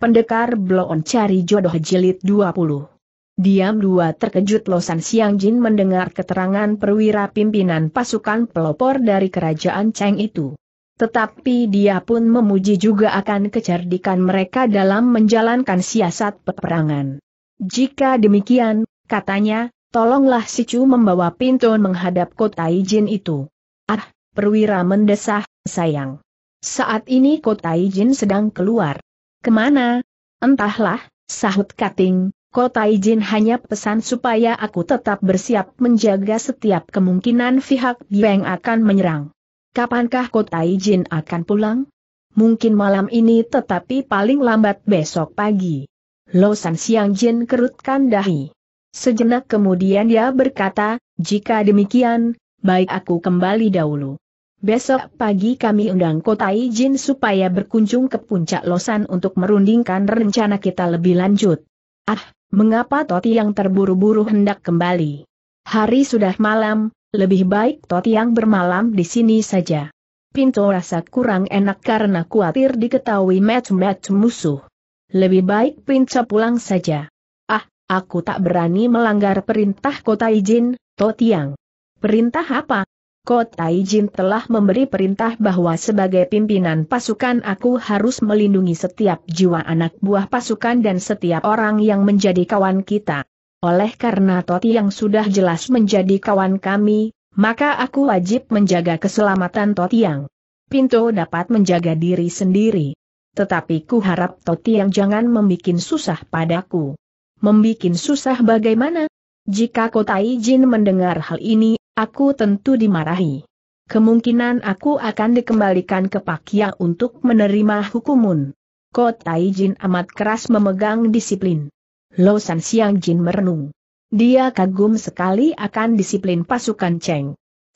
Pendekar Bloon Cari Jodoh Jilid 20 Diam dua terkejut Losan Siang Jin mendengar keterangan perwira pimpinan pasukan pelopor dari kerajaan Cheng itu. Tetapi dia pun memuji juga akan kecerdikan mereka dalam menjalankan siasat peperangan. Jika demikian, katanya, tolonglah si Chu membawa pintu menghadap kota Ijin itu. Ah, perwira mendesah, sayang. Saat ini kota Ijin sedang keluar. Kemana? Entahlah, sahut Kating, Kota izin hanya pesan supaya aku tetap bersiap menjaga setiap kemungkinan pihak Biang akan menyerang. Kapankah Kota izin akan pulang? Mungkin malam ini tetapi paling lambat besok pagi. Losan Siang Jin kerutkan dahi. Sejenak kemudian dia berkata, jika demikian, baik aku kembali dahulu. Besok pagi kami undang Kota Jin supaya berkunjung ke puncak Losan untuk merundingkan rencana kita lebih lanjut. Ah, mengapa Toti yang terburu-buru hendak kembali? Hari sudah malam, lebih baik Toti yang bermalam di sini saja. Pinto rasa kurang enak karena khawatir diketahui match-match musuh. Lebih baik Pinto pulang saja. Ah, aku tak berani melanggar perintah Kota Kotai Jin, yang. Perintah apa? Kota Ijin telah memberi perintah bahwa sebagai pimpinan pasukan aku harus melindungi setiap jiwa anak buah pasukan dan setiap orang yang menjadi kawan kita. Oleh karena Toti yang sudah jelas menjadi kawan kami, maka aku wajib menjaga keselamatan Toti yang. pintu dapat menjaga diri sendiri. Tetapi ku harap yang jangan membuat susah padaku. Membikin susah bagaimana? Jika kota Jin mendengar hal ini, aku tentu dimarahi. Kemungkinan aku akan dikembalikan ke Pakia untuk menerima hukumun. Kotai Jin amat keras memegang disiplin. Lo San Siang Jin merenung. Dia kagum sekali akan disiplin pasukan Cheng.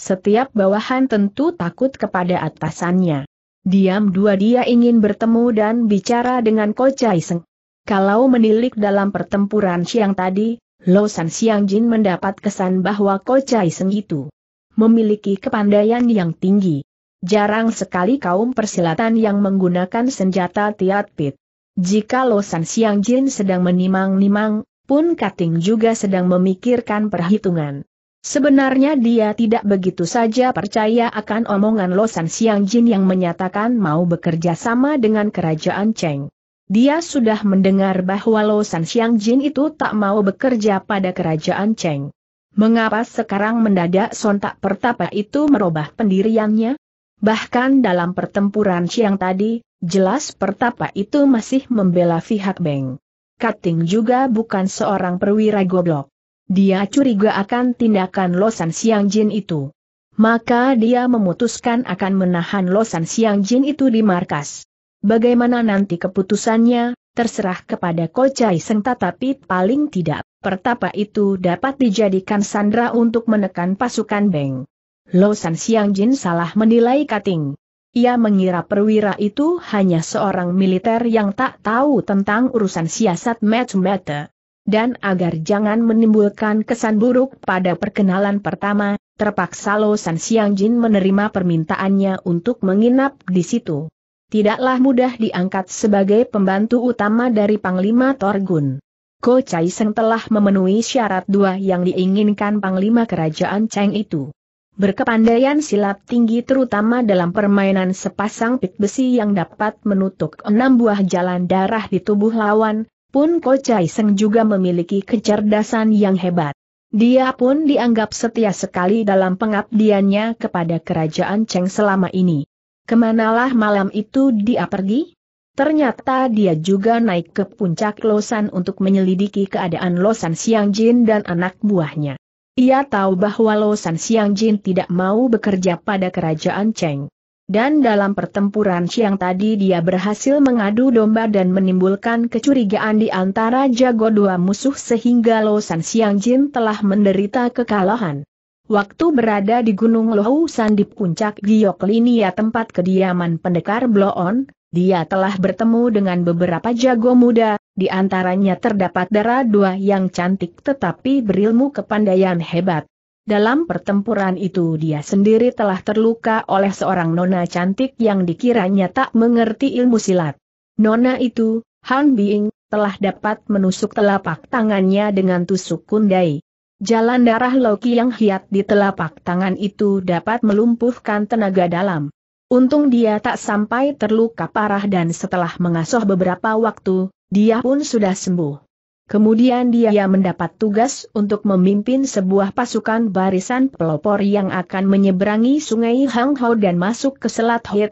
Setiap bawahan tentu takut kepada atasannya. Diam dua dia ingin bertemu dan bicara dengan Ko Chai Seng. Kalau menilik dalam pertempuran siang tadi, Lo San Xiang Jin mendapat kesan bahwa Ko Chai Seng itu memiliki kepandaian yang tinggi. Jarang sekali kaum persilatan yang menggunakan senjata tiat pit. Jika Lo San Xiang Jin sedang menimang-nimang, pun Kating juga sedang memikirkan perhitungan. Sebenarnya dia tidak begitu saja percaya akan omongan San Siang Jin yang menyatakan mau bekerja sama dengan kerajaan Cheng. Dia sudah mendengar bahwa Lo San Xiang Jin itu tak mau bekerja pada kerajaan Cheng. Mengapa sekarang mendadak sontak pertapa itu merubah pendiriannya? Bahkan dalam pertempuran siang tadi, jelas pertapa itu masih membela pihak Beng. Kating juga bukan seorang perwira goblok. Dia curiga akan tindakan Losan Siang Jin itu. Maka dia memutuskan akan menahan Losan Siang Jin itu di markas. Bagaimana nanti keputusannya, terserah kepada Kocai Seng tetapi paling tidak, pertapa itu dapat dijadikan sandra untuk menekan pasukan Beng. Lo San Siang Jin salah menilai Kating. Ia mengira perwira itu hanya seorang militer yang tak tahu tentang urusan siasat match-mata. Dan agar jangan menimbulkan kesan buruk pada perkenalan pertama, terpaksa Lo San Siang Jin menerima permintaannya untuk menginap di situ tidaklah mudah diangkat sebagai pembantu utama dari Panglima Torgun. Ko Chai Seng telah memenuhi syarat dua yang diinginkan Panglima Kerajaan Cheng itu. Berkepandaian silat tinggi terutama dalam permainan sepasang pit besi yang dapat menutup enam buah jalan darah di tubuh lawan, pun Ko Chai Seng juga memiliki kecerdasan yang hebat. Dia pun dianggap setia sekali dalam pengabdiannya kepada kerajaan Cheng selama ini. Kemanalah malam itu dia pergi? Ternyata dia juga naik ke puncak Losan untuk menyelidiki keadaan Losan Siang Jin dan anak buahnya. Ia tahu bahwa Losan Siang Jin tidak mau bekerja pada kerajaan Cheng. Dan dalam pertempuran siang tadi dia berhasil mengadu domba dan menimbulkan kecurigaan di antara jago dua musuh sehingga Losan Siang Jin telah menderita kekalahan. Waktu berada di Gunung Lohusan di puncak Linia tempat kediaman pendekar Bloon, dia telah bertemu dengan beberapa jago muda, di antaranya terdapat darah dua yang cantik tetapi berilmu kepandaian hebat. Dalam pertempuran itu dia sendiri telah terluka oleh seorang nona cantik yang dikiranya tak mengerti ilmu silat. Nona itu, Han Bing, telah dapat menusuk telapak tangannya dengan tusuk kundai. Jalan darah Loki yang hiat di telapak tangan itu dapat melumpuhkan tenaga dalam. Untung dia tak sampai terluka parah dan setelah mengasuh beberapa waktu, dia pun sudah sembuh. Kemudian dia mendapat tugas untuk memimpin sebuah pasukan barisan pelopor yang akan menyeberangi sungai Hangho dan masuk ke Selat Hye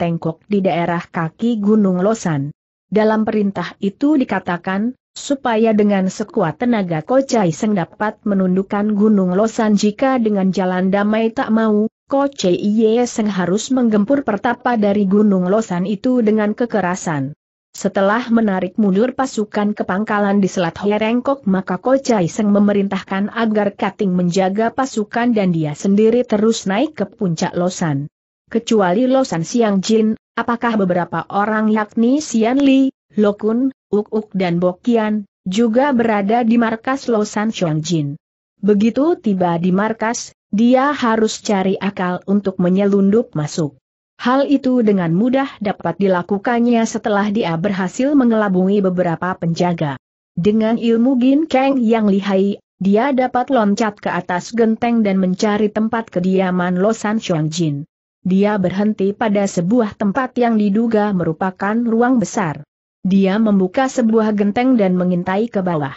di daerah kaki Gunung Losan. Dalam perintah itu dikatakan, supaya dengan sekuat tenaga Ko Chai Seng dapat menundukkan Gunung Losan jika dengan jalan damai tak mau, Chai Iye Seng harus menggempur pertapa dari Gunung Losan itu dengan kekerasan. Setelah menarik mundur pasukan ke pangkalan di Selat Herengkok maka Ko Chai Seng memerintahkan agar Kating menjaga pasukan dan dia sendiri terus naik ke puncak Losan. Kecuali Losan Siang Jin, apakah beberapa orang yakni Sian Li, Lokun, Uk-Uk dan Bokian, juga berada di markas Losan Jin. Begitu tiba di markas, dia harus cari akal untuk menyelundup masuk. Hal itu dengan mudah dapat dilakukannya setelah dia berhasil mengelabui beberapa penjaga. Dengan ilmu Gin Kang yang lihai, dia dapat loncat ke atas genteng dan mencari tempat kediaman Losan Jin. Dia berhenti pada sebuah tempat yang diduga merupakan ruang besar. Dia membuka sebuah genteng dan mengintai ke bawah.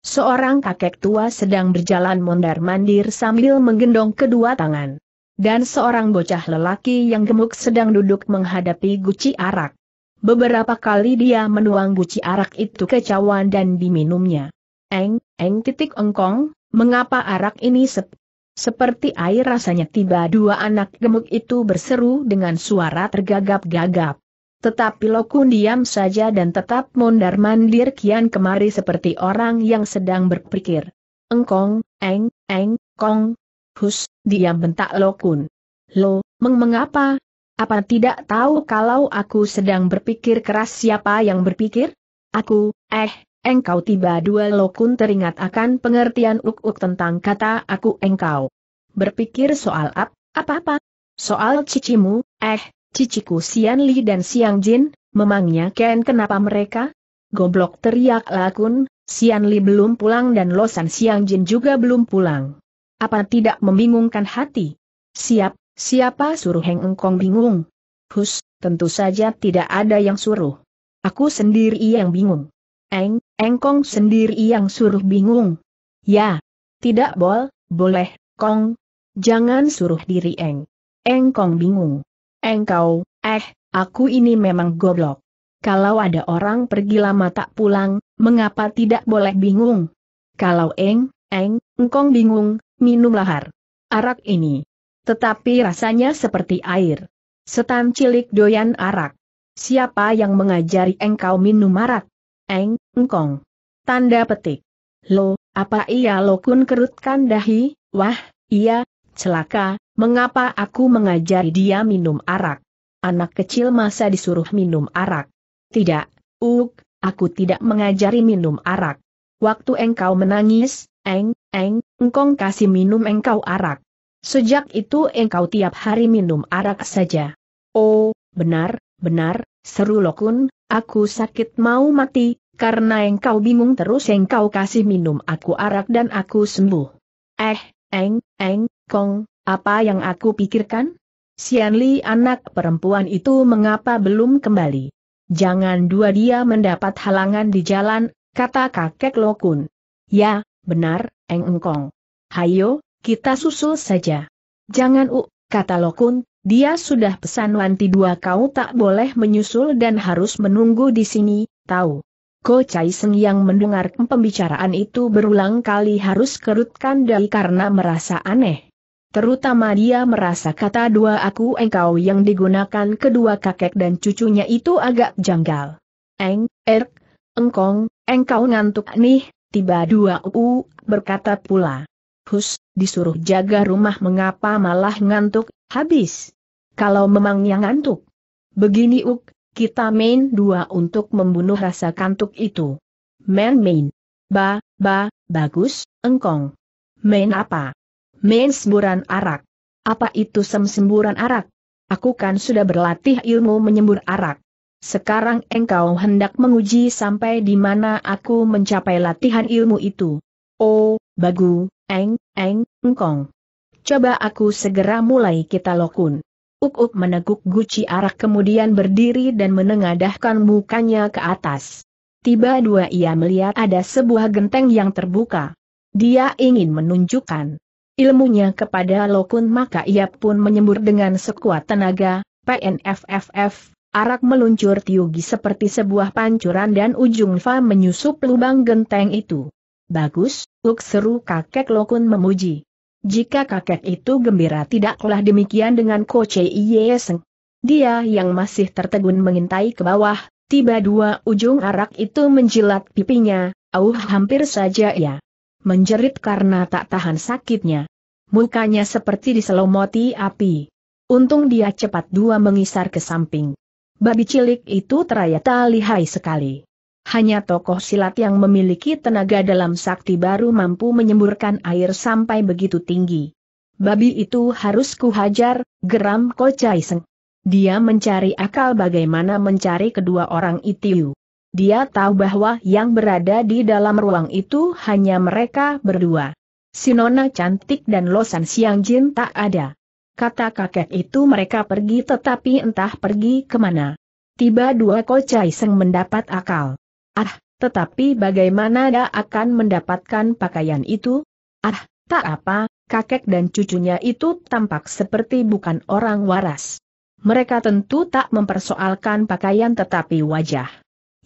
Seorang kakek tua sedang berjalan mondar-mandir sambil menggendong kedua tangan. Dan seorang bocah lelaki yang gemuk sedang duduk menghadapi guci arak. Beberapa kali dia menuang guci arak itu ke cawan dan diminumnya. Eng, eng titik engkong, mengapa arak ini sep seperti air rasanya tiba dua anak gemuk itu berseru dengan suara tergagap-gagap. Tetapi Lokun diam saja dan tetap mondar-mandir kian kemari seperti orang yang sedang berpikir. Engkong, eng, eng, kong. Hus, diam bentak Lokun. Lo, meng mengapa? Apa tidak tahu kalau aku sedang berpikir keras siapa yang berpikir? Aku, eh, engkau tiba dua Lokun teringat akan pengertian uk-uk tentang kata aku engkau. Berpikir soal ap, apa-apa? Soal cicimu, eh, Ciciku Sian Li dan Siang Jin, memangnya Ken kenapa mereka? Goblok teriak Lakun, Sian Li belum pulang dan Losan Siang Jin juga belum pulang. Apa tidak membingungkan hati? Siap, siapa suruh Heng Engkong bingung? Hus, tentu saja tidak ada yang suruh. Aku sendiri yang bingung. Eng, Engkong sendiri yang suruh bingung. Ya, tidak bol, boleh, Kong. Jangan suruh diri Eng. Engkong bingung. Engkau, eh, aku ini memang goblok. Kalau ada orang pergi lama tak pulang, mengapa tidak boleh bingung? Kalau eng, eng, engkong bingung, minum lahar. Arak ini. Tetapi rasanya seperti air. Setan cilik doyan arak. Siapa yang mengajari engkau minum arak? Eng, engkong. Tanda petik. Lo, apa iya lo kun kerutkan dahi? Wah, iya, celaka, Mengapa aku mengajari dia minum arak? Anak kecil masa disuruh minum arak? Tidak, Uk, aku tidak mengajari minum arak. Waktu engkau menangis, eng, eng, engkong kasih minum engkau arak. Sejak itu engkau tiap hari minum arak saja. Oh, benar, benar, seru lokun, aku sakit mau mati, karena engkau bingung terus engkau kasih minum aku arak dan aku sembuh. Eh, eng, eng, kong, apa yang aku pikirkan? Sian Li anak perempuan itu mengapa belum kembali? Jangan dua dia mendapat halangan di jalan, kata kakek Lokun. Ya, benar, Eng Engkong. Hayo, kita susul saja. Jangan u, kata Lokun, dia sudah pesan wanti dua kau tak boleh menyusul dan harus menunggu di sini, tahu. Ko Chai Seng yang mendengar pembicaraan itu berulang kali harus kerutkan dahi karena merasa aneh. Terutama dia merasa kata dua aku engkau yang digunakan kedua kakek dan cucunya itu agak janggal. Eng, erk, engkong, engkau ngantuk nih, tiba dua u berkata pula. Hus, disuruh jaga rumah mengapa malah ngantuk, habis. Kalau memang yang ngantuk. Begini uk, kita main dua untuk membunuh rasa kantuk itu. Main-main. Ba, ba, bagus, engkong. Main apa? Main semburan arak. Apa itu semburan arak? Aku kan sudah berlatih ilmu menyembur arak. Sekarang engkau hendak menguji sampai di mana aku mencapai latihan ilmu itu. Oh, bagu, eng, eng, engkong. Coba aku segera mulai kita lokun. Uk-uk meneguk guci arak kemudian berdiri dan menengadahkan mukanya ke atas. Tiba dua ia melihat ada sebuah genteng yang terbuka. Dia ingin menunjukkan ilmunya kepada Lokun maka ia pun menyembur dengan sekuat tenaga, PNFFF, arak meluncur tiugi seperti sebuah pancuran dan ujung fa menyusup lubang genteng itu. Bagus, uk seru kakek Lokun memuji. Jika kakek itu gembira tidaklah demikian dengan Koce Iyeseng. Dia yang masih tertegun mengintai ke bawah, tiba dua ujung arak itu menjilat pipinya, auh hampir saja ya menjerit karena tak tahan sakitnya. Mukanya seperti diselomoti api. Untung dia cepat dua mengisar ke samping. Babi cilik itu ternyata lihai sekali. Hanya tokoh silat yang memiliki tenaga dalam sakti baru mampu menyemburkan air sampai begitu tinggi. Babi itu harus kuhajar, geram Kocai Seng. Dia mencari akal bagaimana mencari kedua orang itu. Dia tahu bahwa yang berada di dalam ruang itu hanya mereka berdua. Sinona cantik dan Losan Siang Jin tak ada. Kata kakek itu mereka pergi tetapi entah pergi kemana. Tiba dua kocai seng mendapat akal. Ah, tetapi bagaimana dia akan mendapatkan pakaian itu? Ah, tak apa, kakek dan cucunya itu tampak seperti bukan orang waras. Mereka tentu tak mempersoalkan pakaian tetapi wajah.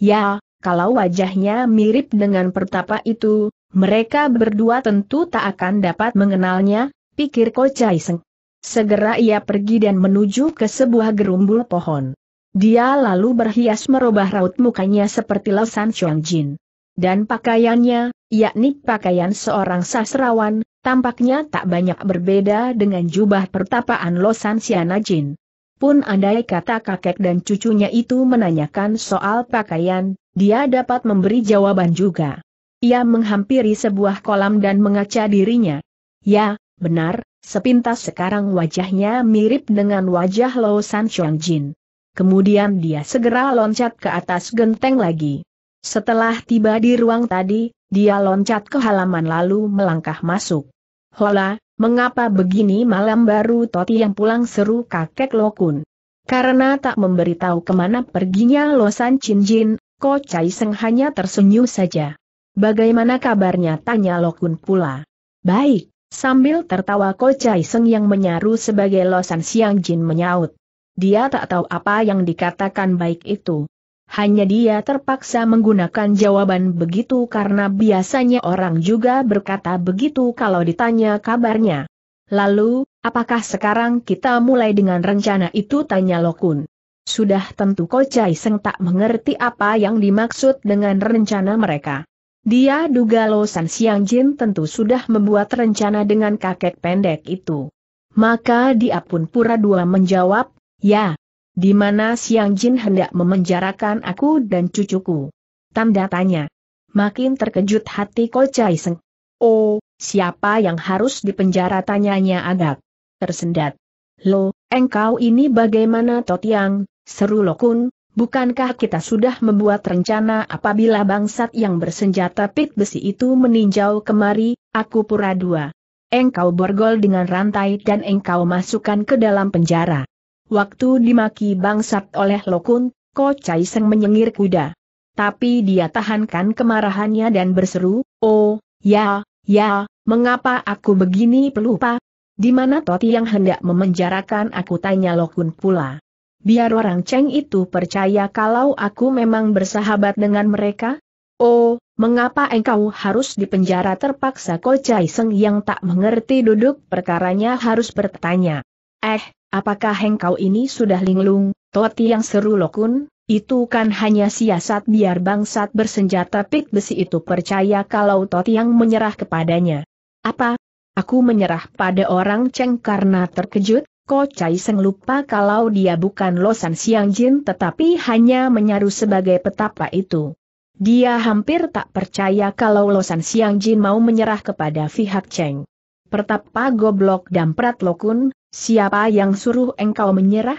Ya, kalau wajahnya mirip dengan pertapa itu, mereka berdua tentu tak akan dapat mengenalnya, pikir Ko Chai Seng. Segera ia pergi dan menuju ke sebuah gerumbul pohon. Dia lalu berhias merubah raut mukanya seperti Lausan Chuang Jin. Dan pakaiannya, yakni pakaian seorang sastrawan, tampaknya tak banyak berbeda dengan jubah pertapaan Losan Siana Jin. Pun andai kata kakek dan cucunya itu menanyakan soal pakaian, dia dapat memberi jawaban juga. Ia menghampiri sebuah kolam dan mengaca dirinya. Ya, benar, sepintas sekarang wajahnya mirip dengan wajah Lo San Jin. Kemudian dia segera loncat ke atas genteng lagi. Setelah tiba di ruang tadi, dia loncat ke halaman lalu melangkah masuk. Hola, Mengapa begini malam baru Toti yang pulang seru kakek Lokun? Karena tak memberitahu kemana perginya Losan Cinjin, Ko Chai Seng hanya tersenyum saja. Bagaimana kabarnya tanya Lokun pula. Baik, sambil tertawa Ko Chai Seng yang menyaru sebagai Losan Siang Jin menyaut. Dia tak tahu apa yang dikatakan baik itu hanya dia terpaksa menggunakan jawaban begitu karena biasanya orang juga berkata begitu kalau ditanya kabarnya. Lalu, apakah sekarang kita mulai dengan rencana itu tanya Lokun? Sudah tentu Kocai Seng tak mengerti apa yang dimaksud dengan rencana mereka. Dia duga Losan Siang Jin tentu sudah membuat rencana dengan kakek pendek itu. Maka dia pun pura-dua menjawab, ya, di mana Siang Jin hendak memenjarakan aku dan cucuku? Tanda tanya. Makin terkejut hati Ko Chai Seng. Oh, siapa yang harus dipenjara tanyanya agak tersendat. Lo, engkau ini bagaimana Totiang, seru kun, Bukankah kita sudah membuat rencana apabila bangsat yang bersenjata pit besi itu meninjau kemari, aku pura dua. Engkau borgol dengan rantai dan engkau masukkan ke dalam penjara. Waktu dimaki bangsat oleh Lokun, Ko Chai Seng menyengir kuda. Tapi dia tahankan kemarahannya dan berseru, Oh, ya, ya, mengapa aku begini pelupa? Di mana Toti yang hendak memenjarakan aku tanya Lokun pula. Biar orang Cheng itu percaya kalau aku memang bersahabat dengan mereka? Oh, mengapa engkau harus dipenjara terpaksa Ko Chai Seng yang tak mengerti duduk perkaranya harus bertanya. Eh, Apakah hengkau ini sudah linglung, Toti yang seru lokun? Itu kan hanya siasat biar bangsat bersenjata pik besi itu percaya kalau Toti yang menyerah kepadanya. Apa? Aku menyerah pada orang Cheng karena terkejut, Chai Seng lupa kalau dia bukan Losan Siang Jin tetapi hanya menyaru sebagai petapa itu. Dia hampir tak percaya kalau Losan Siang Jin mau menyerah kepada pihak Cheng. Pertapa goblok dan lokun, siapa yang suruh engkau menyerah?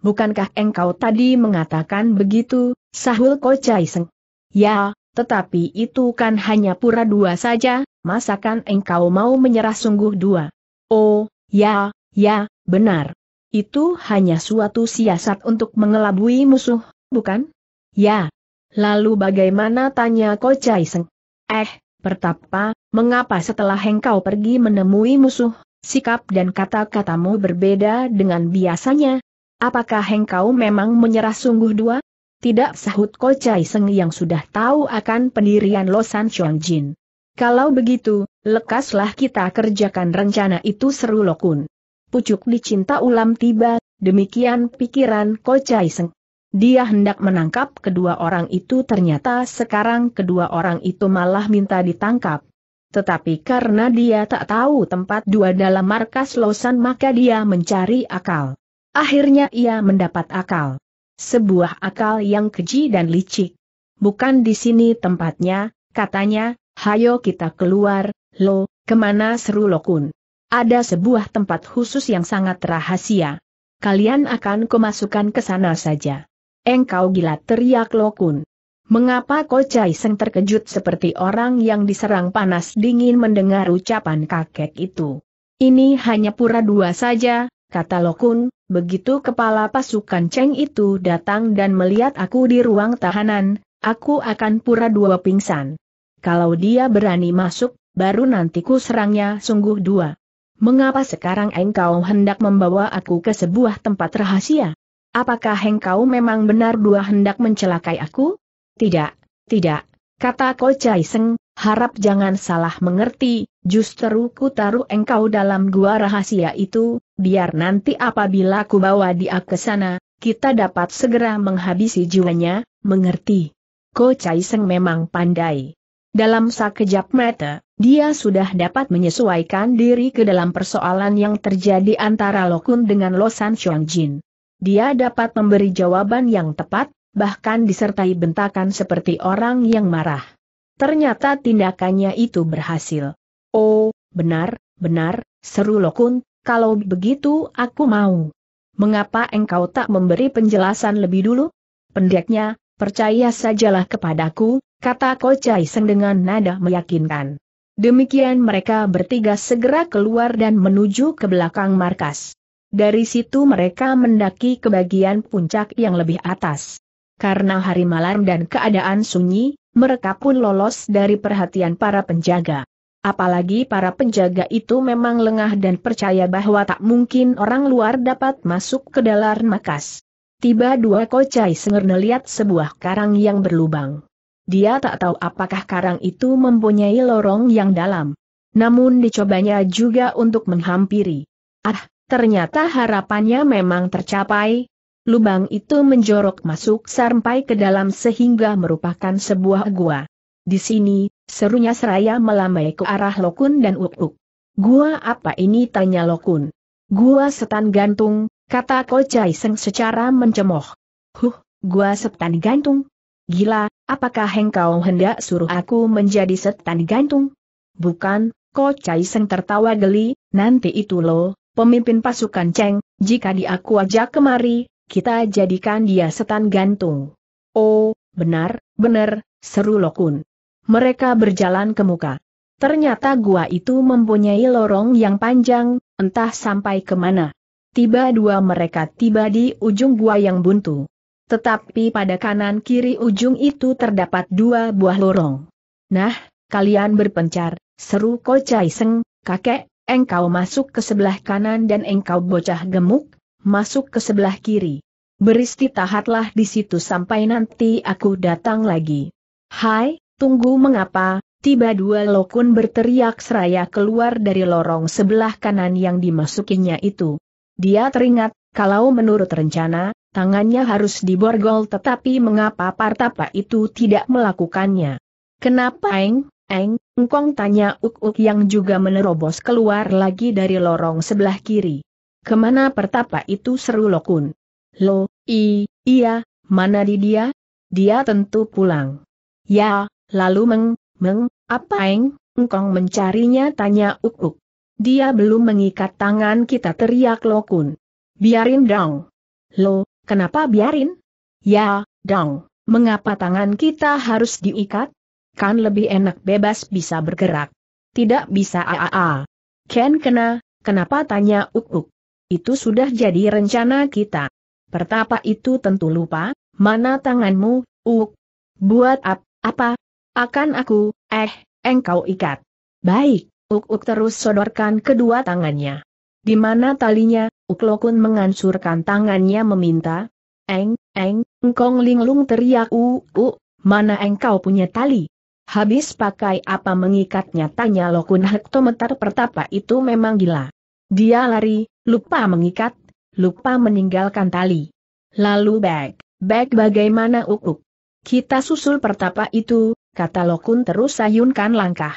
Bukankah engkau tadi mengatakan begitu, sahul kocaiseng? Ya, tetapi itu kan hanya pura dua saja, masakan engkau mau menyerah sungguh dua? Oh, ya, ya, benar. Itu hanya suatu siasat untuk mengelabui musuh, bukan? Ya. Lalu bagaimana tanya kocaiseng? Eh, pertapa, mengapa setelah engkau pergi menemui musuh, sikap dan kata-katamu berbeda dengan biasanya? Apakah engkau memang menyerah sungguh dua? Tidak sahut Chai Seng yang sudah tahu akan pendirian Losan Chongjin. Kalau begitu, lekaslah kita kerjakan rencana itu seru Lokun. Pucuk dicinta ulam tiba, demikian pikiran Chai Seng. Dia hendak menangkap kedua orang itu ternyata sekarang kedua orang itu malah minta ditangkap. Tetapi karena dia tak tahu tempat dua dalam markas Losan maka dia mencari akal. Akhirnya ia mendapat akal. Sebuah akal yang keji dan licik. Bukan di sini tempatnya, katanya, hayo kita keluar, lo, kemana seru lokun. Ada sebuah tempat khusus yang sangat rahasia. Kalian akan kemasukan ke sana saja. Engkau gila teriak lokun. Mengapa Ko Chai Seng terkejut seperti orang yang diserang panas dingin mendengar ucapan kakek itu? Ini hanya pura dua saja, kata Lokun, begitu kepala pasukan Cheng itu datang dan melihat aku di ruang tahanan, aku akan pura dua pingsan. Kalau dia berani masuk, baru nanti ku serangnya sungguh dua. Mengapa sekarang engkau hendak membawa aku ke sebuah tempat rahasia? Apakah engkau memang benar dua hendak mencelakai aku? Tidak, tidak, kata Ko Seng, harap jangan salah mengerti, justru ku taruh engkau dalam gua rahasia itu, biar nanti apabila ku bawa dia ke sana, kita dapat segera menghabisi jiwanya, mengerti. Ko Seng memang pandai. Dalam sekejap mata, dia sudah dapat menyesuaikan diri ke dalam persoalan yang terjadi antara Lokun dengan Losan Chuang Jin. Dia dapat memberi jawaban yang tepat, bahkan disertai bentakan seperti orang yang marah. Ternyata tindakannya itu berhasil. Oh, benar, benar, seru Lokun, kalau begitu aku mau. Mengapa engkau tak memberi penjelasan lebih dulu? Pendeknya, percaya sajalah kepadaku, kata Kocai Seng dengan nada meyakinkan. Demikian mereka bertiga segera keluar dan menuju ke belakang markas. Dari situ mereka mendaki ke bagian puncak yang lebih atas karena hari malam dan keadaan sunyi, mereka pun lolos dari perhatian para penjaga. Apalagi para penjaga itu memang lengah dan percaya bahwa tak mungkin orang luar dapat masuk ke dalam makas. Tiba dua kocai sengir melihat sebuah karang yang berlubang. Dia tak tahu apakah karang itu mempunyai lorong yang dalam. Namun dicobanya juga untuk menghampiri. Ah, ternyata harapannya memang tercapai, lubang itu menjorok masuk sampai ke dalam sehingga merupakan sebuah gua. Di sini, serunya seraya melambai ke arah Lokun dan Uuk. Gua apa ini tanya Lokun. Gua setan gantung, kata Kocai Seng secara mencemoh. Huh, gua setan gantung? Gila, apakah engkau hendak suruh aku menjadi setan gantung? Bukan, Kocai Seng tertawa geli, nanti itu loh, pemimpin pasukan Cheng, jika diaku aku ajak kemari, kita jadikan dia setan gantung. Oh, benar, benar, seru Lokun. Mereka berjalan ke muka. Ternyata gua itu mempunyai lorong yang panjang, entah sampai kemana. Tiba dua mereka tiba di ujung gua yang buntu. Tetapi pada kanan kiri ujung itu terdapat dua buah lorong. Nah, kalian berpencar, seru Kocai Seng, kakek, engkau masuk ke sebelah kanan dan engkau bocah gemuk, masuk ke sebelah kiri. Beristirahatlah di situ sampai nanti aku datang lagi. Hai, tunggu mengapa, tiba dua lokun berteriak seraya keluar dari lorong sebelah kanan yang dimasukinya itu. Dia teringat, kalau menurut rencana, tangannya harus diborgol tetapi mengapa partapa itu tidak melakukannya. Kenapa Eng, Eng, engkong tanya Uk-Uk yang juga menerobos keluar lagi dari lorong sebelah kiri. Kemana pertapa itu seru Lokun? Lo, i, iya, mana di dia? Dia tentu pulang. Ya, lalu meng, meng, apa eng, engkong mencarinya tanya Uk Uk. Dia belum mengikat tangan kita teriak Lokun. Biarin dong. Lo, kenapa biarin? Ya, dong, mengapa tangan kita harus diikat? Kan lebih enak bebas bisa bergerak. Tidak bisa aaa. Ken kena, kenapa tanya Uk Uk. Itu sudah jadi rencana kita. Pertapa itu tentu lupa, mana tanganmu, uk. Buat ap, apa? Akan aku, eh, engkau ikat. Baik, uk-uk terus sodorkan kedua tangannya. Di mana talinya, uk lokun mengansurkan tangannya meminta. Eng, eng, engkong linglung teriak u, uk mana engkau punya tali? Habis pakai apa mengikatnya tanya lokun hektometer pertapa itu memang gila. Dia lari, Lupa mengikat, lupa meninggalkan tali. Lalu bag, bag bagaimana ukuk? Kita susul pertapa itu, kata Lokun terus sayunkan langkah.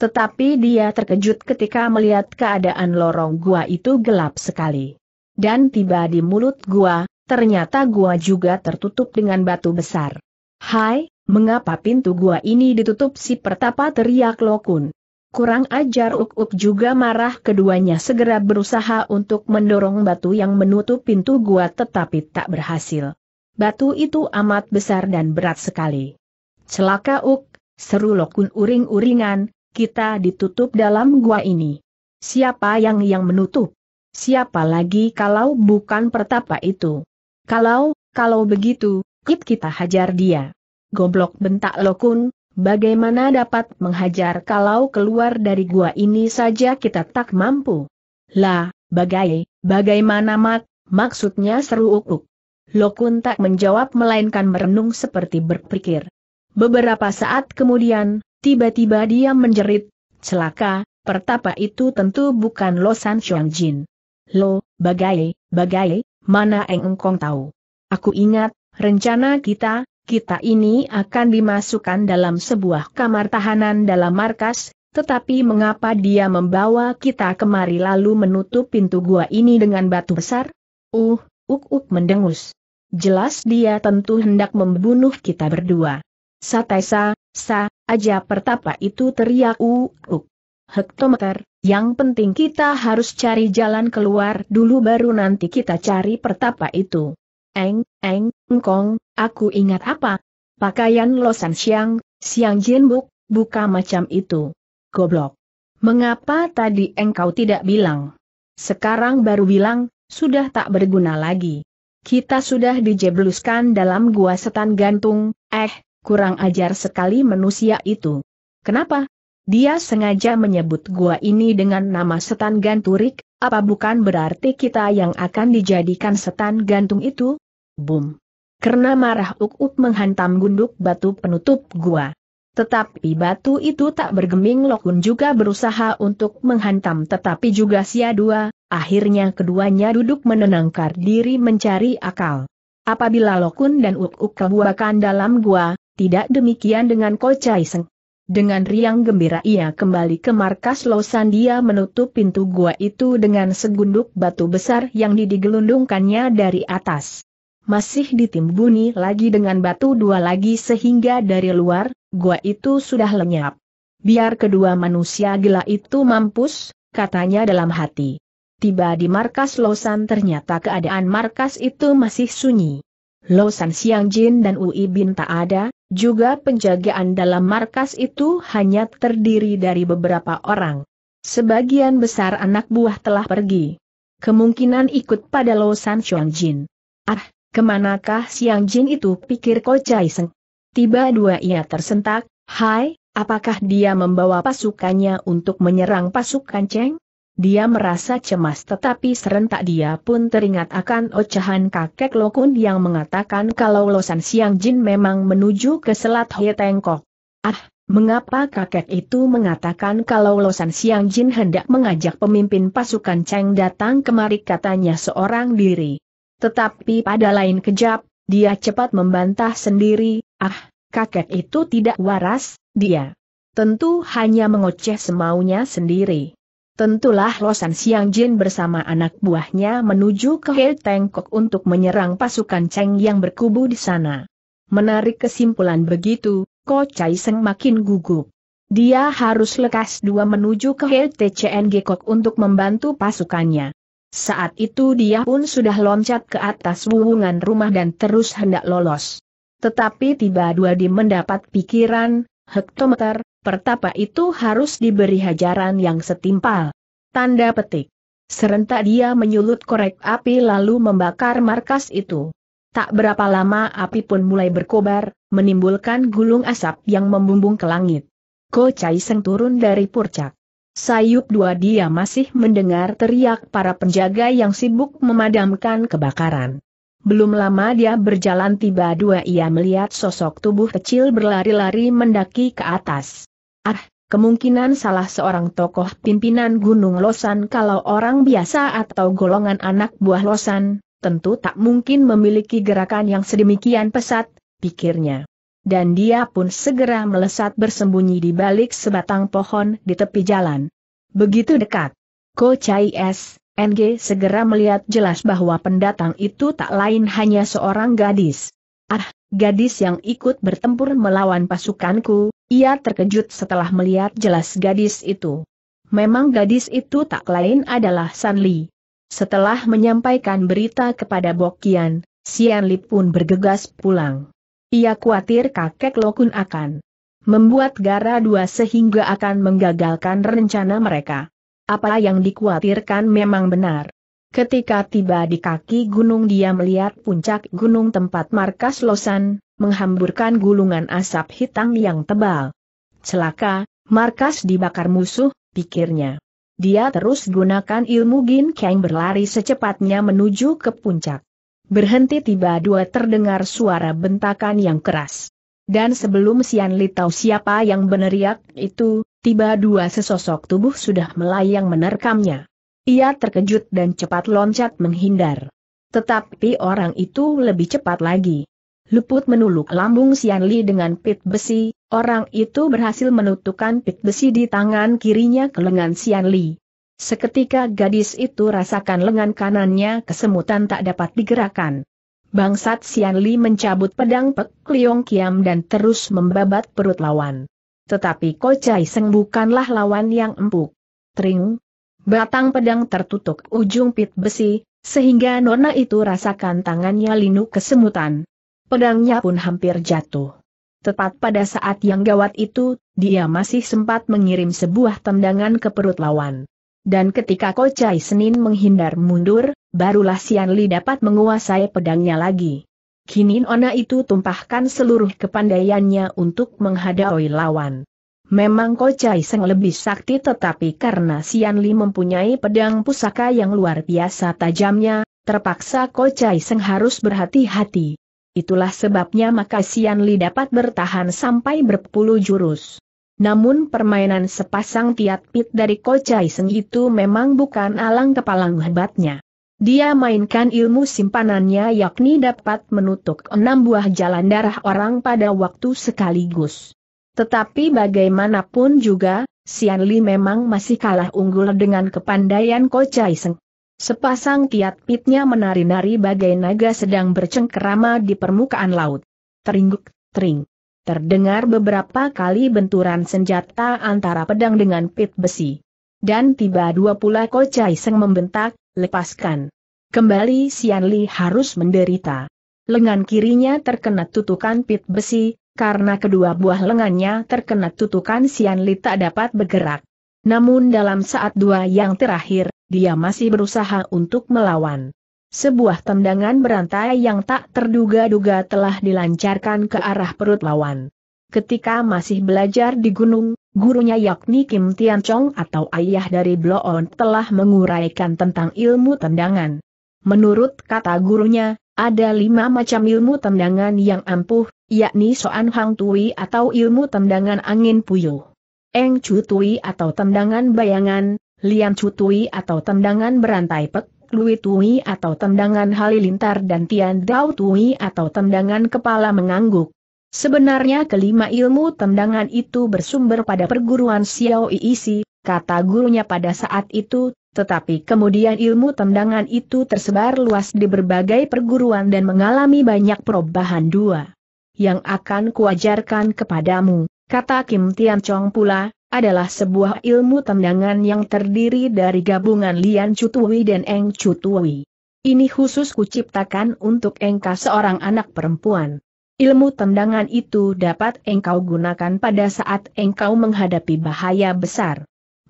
Tetapi dia terkejut ketika melihat keadaan lorong gua itu gelap sekali. Dan tiba di mulut gua, ternyata gua juga tertutup dengan batu besar. Hai, mengapa pintu gua ini ditutup si pertapa teriak Lokun. Kurang ajar Uk-Uk juga marah keduanya segera berusaha untuk mendorong batu yang menutup pintu gua tetapi tak berhasil. Batu itu amat besar dan berat sekali. Celaka Uk, seru Lokun uring-uringan, kita ditutup dalam gua ini. Siapa yang yang menutup? Siapa lagi kalau bukan pertapa itu? Kalau, kalau begitu, kip kita hajar dia. Goblok bentak Lokun, bagaimana dapat menghajar kalau keluar dari gua ini saja kita tak mampu? Lah, bagai, bagaimana mak, maksudnya seru ukuk. Lokun tak menjawab melainkan merenung seperti berpikir. Beberapa saat kemudian, tiba-tiba dia menjerit, celaka, pertapa itu tentu bukan Lo San Xuan Jin. Lo, bagai, bagai, mana engkong tahu. Aku ingat, rencana kita, kita ini akan dimasukkan dalam sebuah kamar tahanan dalam markas, tetapi mengapa dia membawa kita kemari lalu menutup pintu gua ini dengan batu besar? Uh, uk-uk mendengus. Jelas dia tentu hendak membunuh kita berdua. Satesa, sa, aja pertapa itu teriak Uh, uk Hektometer, yang penting kita harus cari jalan keluar dulu baru nanti kita cari pertapa itu. Eng, eng, engkong, aku ingat apa? Pakaian losan siang, siang jinbuk, buka macam itu. Goblok. Mengapa tadi engkau tidak bilang? Sekarang baru bilang, sudah tak berguna lagi. Kita sudah dijebluskan dalam gua setan gantung, eh, kurang ajar sekali manusia itu. Kenapa? Dia sengaja menyebut gua ini dengan nama setan ganturik, apa bukan berarti kita yang akan dijadikan setan gantung itu? Bum. Karena marah Uk-Uk menghantam gunduk batu penutup gua. Tetapi batu itu tak bergeming Lokun juga berusaha untuk menghantam tetapi juga sia dua, akhirnya keduanya duduk menenangkan diri mencari akal. Apabila Lokun dan Uk-Uk kebuakan dalam gua, tidak demikian dengan Kocai Seng. Dengan riang gembira ia kembali ke markas Losan. Dia menutup pintu gua itu dengan segunduk batu besar yang didigelundungkannya dari atas. Masih ditimbuni lagi dengan batu dua lagi sehingga dari luar, gua itu sudah lenyap. Biar kedua manusia gila itu mampus, katanya dalam hati. Tiba di markas Losan ternyata keadaan markas itu masih sunyi. Lo San Jin dan Ui Bin tak ada, juga penjagaan dalam markas itu hanya terdiri dari beberapa orang. Sebagian besar anak buah telah pergi. Kemungkinan ikut pada Lo San Jin. Ah, kemanakah Siang Jin itu pikir Ko Chai Seng? Tiba dua ia tersentak, hai, apakah dia membawa pasukannya untuk menyerang pasukan Cheng? Dia merasa cemas tetapi serentak dia pun teringat akan ocehan kakek Lokun yang mengatakan kalau Losan Siang Jin memang menuju ke Selat Tengkok. Ah, mengapa kakek itu mengatakan kalau Losan Siang Jin hendak mengajak pemimpin pasukan Cheng datang kemari katanya seorang diri. Tetapi pada lain kejap, dia cepat membantah sendiri, ah, kakek itu tidak waras, dia tentu hanya mengoceh semaunya sendiri. Tentulah Losan Siang Jin bersama anak buahnya menuju ke Hei Tengkok untuk menyerang pasukan Cheng yang berkubu di sana. Menarik kesimpulan begitu, Ko Chai Seng makin gugup. Dia harus lekas dua menuju ke Hei TCN Kok untuk membantu pasukannya. Saat itu dia pun sudah loncat ke atas wuhungan rumah dan terus hendak lolos. Tetapi tiba dua di mendapat pikiran, hektometer, pertapa itu harus diberi hajaran yang setimpal. Tanda petik. Serentak dia menyulut korek api lalu membakar markas itu. Tak berapa lama api pun mulai berkobar, menimbulkan gulung asap yang membumbung ke langit. Ko Chai Seng turun dari purcak. Sayup dua dia masih mendengar teriak para penjaga yang sibuk memadamkan kebakaran. Belum lama dia berjalan tiba dua ia melihat sosok tubuh kecil berlari-lari mendaki ke atas. Ah, kemungkinan salah seorang tokoh pimpinan Gunung Losan kalau orang biasa atau golongan anak buah Losan, tentu tak mungkin memiliki gerakan yang sedemikian pesat, pikirnya. Dan dia pun segera melesat bersembunyi di balik sebatang pohon di tepi jalan. Begitu dekat, Ko Chai S, NG segera melihat jelas bahwa pendatang itu tak lain hanya seorang gadis. Ah, gadis yang ikut bertempur melawan pasukanku, ia terkejut setelah melihat jelas gadis itu. Memang gadis itu tak lain adalah San Li. Setelah menyampaikan berita kepada Bokian, Sian Li pun bergegas pulang. Ia khawatir kakek Lokun akan membuat gara dua sehingga akan menggagalkan rencana mereka. Apa yang dikhawatirkan memang benar. Ketika tiba di kaki gunung dia melihat puncak gunung tempat markas Losan, menghamburkan gulungan asap hitam yang tebal. Celaka, markas dibakar musuh, pikirnya. Dia terus gunakan ilmu Gin Kang berlari secepatnya menuju ke puncak. Berhenti tiba dua terdengar suara bentakan yang keras. Dan sebelum Sian Li tahu siapa yang beneriak itu, tiba dua sesosok tubuh sudah melayang menerkamnya. Ia terkejut dan cepat loncat menghindar. Tetapi orang itu lebih cepat lagi. Luput menuluk lambung Sian Li dengan pit besi, orang itu berhasil menutupkan pit besi di tangan kirinya ke lengan Sian Li. Seketika gadis itu rasakan lengan kanannya kesemutan tak dapat digerakkan. Bangsat Sian Li mencabut pedang Pek Liong Kiam dan terus membabat perut lawan. Tetapi Ko Chai Seng bukanlah lawan yang empuk. Tring. Batang pedang tertutup ujung pit besi, sehingga nona itu rasakan tangannya linu kesemutan. Pedangnya pun hampir jatuh. Tepat pada saat yang gawat itu, dia masih sempat mengirim sebuah tendangan ke perut lawan. Dan ketika Kocai Senin menghindar mundur, barulah Sian Li dapat menguasai pedangnya lagi. Kini Ona itu tumpahkan seluruh kepandaiannya untuk menghadapi lawan. Memang Kocai Seng lebih sakti tetapi karena Sian Li mempunyai pedang pusaka yang luar biasa tajamnya, terpaksa Kocai Seng harus berhati-hati. Itulah sebabnya maka Sian Li dapat bertahan sampai berpuluh jurus. Namun permainan sepasang tiat pit dari Ko Chai Seng itu memang bukan alang kepalang hebatnya. Dia mainkan ilmu simpanannya yakni dapat menutup enam buah jalan darah orang pada waktu sekaligus. Tetapi bagaimanapun juga, Sian Li memang masih kalah unggul dengan kepandaian Ko Chai Seng. Sepasang kiat pitnya menari-nari bagai naga sedang bercengkerama di permukaan laut. Teringguk, tering. Terdengar beberapa kali benturan senjata antara pedang dengan pit besi. Dan tiba dua pula kocai seng membentak, lepaskan. Kembali Sian Li harus menderita. Lengan kirinya terkena tutukan pit besi, karena kedua buah lengannya terkena tutukan Sian Li tak dapat bergerak. Namun dalam saat dua yang terakhir, dia masih berusaha untuk melawan. Sebuah tendangan berantai yang tak terduga-duga telah dilancarkan ke arah perut lawan. Ketika masih belajar di gunung, gurunya yakni Kim Tian Chong atau ayah dari Bloon telah menguraikan tentang ilmu tendangan. Menurut kata gurunya, ada lima macam ilmu tendangan yang ampuh, yakni Soan Hang Tui atau ilmu tendangan angin puyuh. Eng Chu Tui atau tendangan bayangan, Lian Cutui atau tendangan berantai pek, Lui Tui atau tendangan halilintar dan Tian Dao Tui atau tendangan kepala mengangguk. Sebenarnya kelima ilmu tendangan itu bersumber pada perguruan Xiao Iisi, kata gurunya pada saat itu, tetapi kemudian ilmu tendangan itu tersebar luas di berbagai perguruan dan mengalami banyak perubahan dua. Yang akan kuajarkan kepadamu, kata Kim Tian Chong pula, adalah sebuah ilmu tendangan yang terdiri dari gabungan Lian Cutui dan Eng Cutui. Ini khusus kuciptakan untuk engkau seorang anak perempuan. Ilmu tendangan itu dapat engkau gunakan pada saat engkau menghadapi bahaya besar.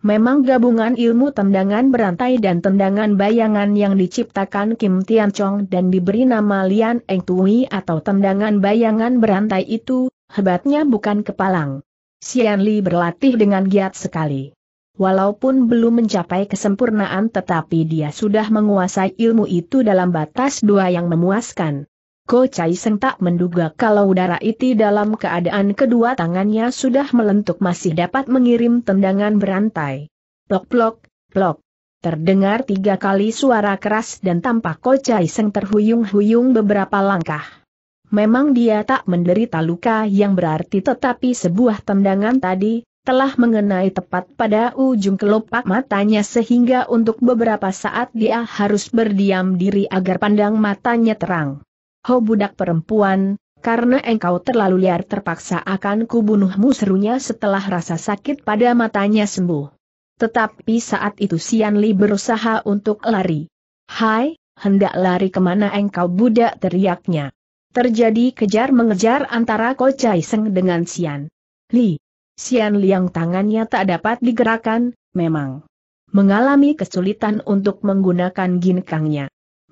Memang gabungan ilmu tendangan berantai dan tendangan bayangan yang diciptakan Kim Tian Chong dan diberi nama Lian Eng Tui atau tendangan bayangan berantai itu, hebatnya bukan kepalang. Xian Li berlatih dengan giat sekali. Walaupun belum mencapai kesempurnaan tetapi dia sudah menguasai ilmu itu dalam batas dua yang memuaskan. Ko Chai Seng tak menduga kalau udara itu dalam keadaan kedua tangannya sudah melentuk masih dapat mengirim tendangan berantai. Plok-plok, plok. Terdengar tiga kali suara keras dan tampak Ko Chai Seng terhuyung-huyung beberapa langkah. Memang dia tak menderita luka yang berarti tetapi sebuah tendangan tadi, telah mengenai tepat pada ujung kelopak matanya sehingga untuk beberapa saat dia harus berdiam diri agar pandang matanya terang. Ho budak perempuan, karena engkau terlalu liar terpaksa akan kubunuhmu serunya setelah rasa sakit pada matanya sembuh. Tetapi saat itu Sian Li berusaha untuk lari. Hai, hendak lari kemana engkau budak teriaknya. Terjadi kejar-mengejar antara Ko Chai Seng dengan Sian Li. Xian Liang tangannya tak dapat digerakkan, memang mengalami kesulitan untuk menggunakan ginkangnya.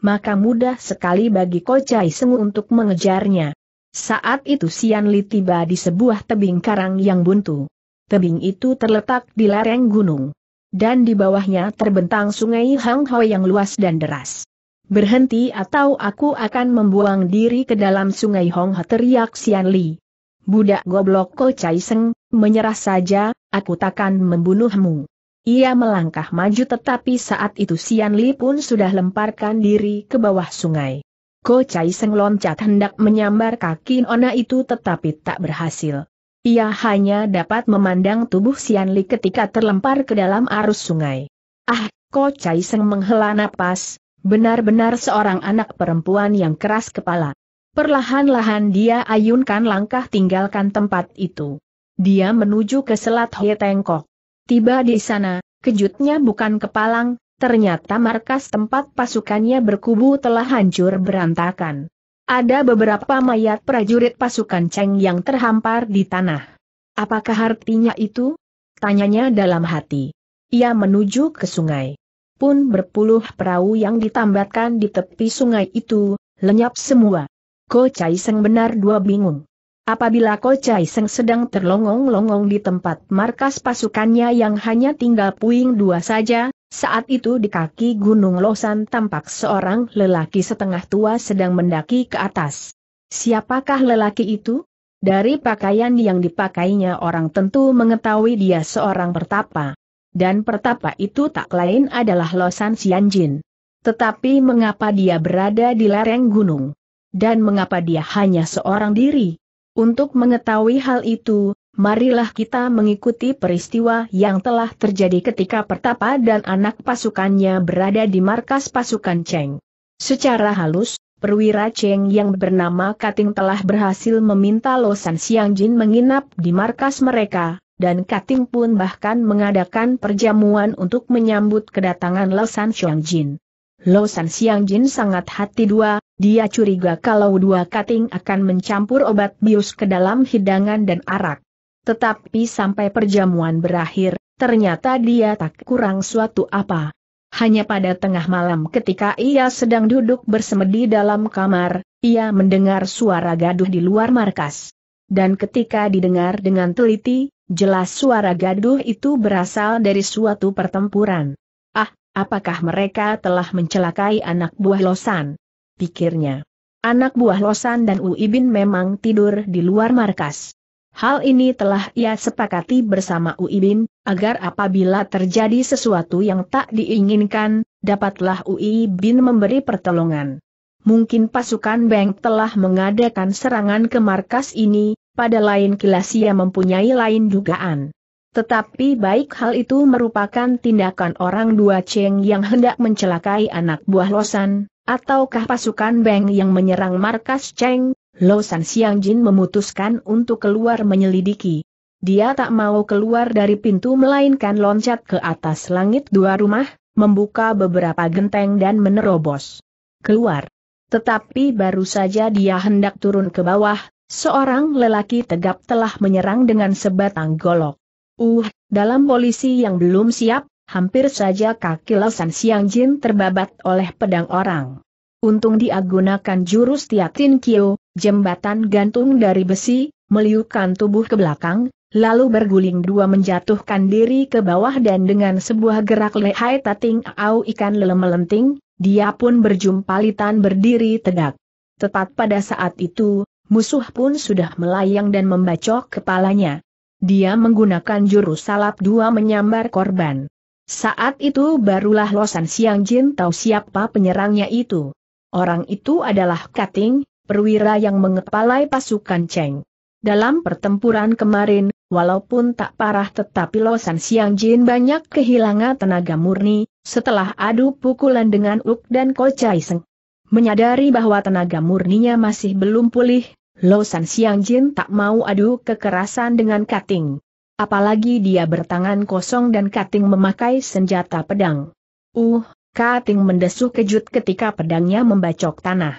Maka mudah sekali bagi Ko Chai Seng untuk mengejarnya. Saat itu Sian Li tiba di sebuah tebing karang yang buntu. Tebing itu terletak di lereng gunung. Dan di bawahnya terbentang sungai Hang Ho yang luas dan deras. Berhenti atau aku akan membuang diri ke dalam sungai Hong Ha teriak Sian Li. Budak goblok Ko Chai Seng, menyerah saja, aku takkan membunuhmu. Ia melangkah maju tetapi saat itu Sian Li pun sudah lemparkan diri ke bawah sungai. Ko Chai Seng loncat hendak menyambar kaki Nona itu tetapi tak berhasil. Ia hanya dapat memandang tubuh Sian Li ketika terlempar ke dalam arus sungai. Ah, Ko Chai Seng menghela napas, Benar-benar seorang anak perempuan yang keras kepala. Perlahan-lahan dia ayunkan langkah tinggalkan tempat itu. Dia menuju ke Selat Hye Tengkok. Tiba di sana, kejutnya bukan kepalang, ternyata markas tempat pasukannya berkubu telah hancur berantakan. Ada beberapa mayat prajurit pasukan Cheng yang terhampar di tanah. Apakah artinya itu? Tanyanya dalam hati. Ia menuju ke sungai pun berpuluh perahu yang ditambatkan di tepi sungai itu, lenyap semua. Ko Chai Seng benar dua bingung. Apabila Ko Chai Seng sedang terlongong-longong di tempat markas pasukannya yang hanya tinggal puing dua saja, saat itu di kaki Gunung Losan tampak seorang lelaki setengah tua sedang mendaki ke atas. Siapakah lelaki itu? Dari pakaian yang dipakainya orang tentu mengetahui dia seorang pertapa dan pertapa itu tak lain adalah Losan Xianjin. Tetapi mengapa dia berada di lereng gunung? Dan mengapa dia hanya seorang diri? Untuk mengetahui hal itu, marilah kita mengikuti peristiwa yang telah terjadi ketika pertapa dan anak pasukannya berada di markas pasukan Cheng. Secara halus, perwira Cheng yang bernama Kating telah berhasil meminta Losan Xianjin menginap di markas mereka, dan Kating pun bahkan mengadakan perjamuan untuk menyambut kedatangan Losan Xiangjin. Losan Jin sangat hati dua, dia curiga kalau dua Kating akan mencampur obat bius ke dalam hidangan dan arak. Tetapi sampai perjamuan berakhir, ternyata dia tak kurang suatu apa. Hanya pada tengah malam ketika ia sedang duduk bersemedi dalam kamar, ia mendengar suara gaduh di luar markas. Dan ketika didengar dengan teliti, Jelas suara gaduh itu berasal dari suatu pertempuran. Ah, apakah mereka telah mencelakai anak buah Losan? Pikirnya. Anak buah Losan dan Uibin memang tidur di luar markas. Hal ini telah ia sepakati bersama Uibin, agar apabila terjadi sesuatu yang tak diinginkan, dapatlah Uibin memberi pertolongan. Mungkin pasukan Beng telah mengadakan serangan ke markas ini, pada lain kilas ia mempunyai lain dugaan. Tetapi baik hal itu merupakan tindakan orang dua Cheng yang hendak mencelakai anak buah Losan, ataukah pasukan Beng yang menyerang markas Cheng, Losan Siang Jin memutuskan untuk keluar menyelidiki. Dia tak mau keluar dari pintu melainkan loncat ke atas langit dua rumah, membuka beberapa genteng dan menerobos. Keluar. Tetapi baru saja dia hendak turun ke bawah, Seorang lelaki tegap telah menyerang dengan sebatang golok. Uh, dalam polisi yang belum siap, hampir saja kaki lesan Siang Jin terbabat oleh pedang orang. Untung diagunakan jurus Tiatin kio, jembatan gantung dari besi, meliukan tubuh ke belakang, lalu berguling dua menjatuhkan diri ke bawah dan dengan sebuah gerak lehai tating au ikan lele melenting, dia pun berjumpa litan berdiri tegak. Tepat pada saat itu, Musuh pun sudah melayang dan membacok kepalanya. Dia menggunakan jurus salap dua menyambar korban. Saat itu barulah Losan Siang Jin tahu siapa penyerangnya itu. Orang itu adalah Kating, perwira yang mengepalai pasukan Cheng. Dalam pertempuran kemarin, walaupun tak parah tetapi Losan Siang Jin banyak kehilangan tenaga murni, setelah adu pukulan dengan Uk dan Ko Chai Seng. Menyadari bahwa tenaga murninya masih belum pulih, Lo San Xiang Jin tak mau adu kekerasan dengan Kating. Apalagi dia bertangan kosong dan Kating memakai senjata pedang. Uh, Kating mendesu kejut ketika pedangnya membacok tanah.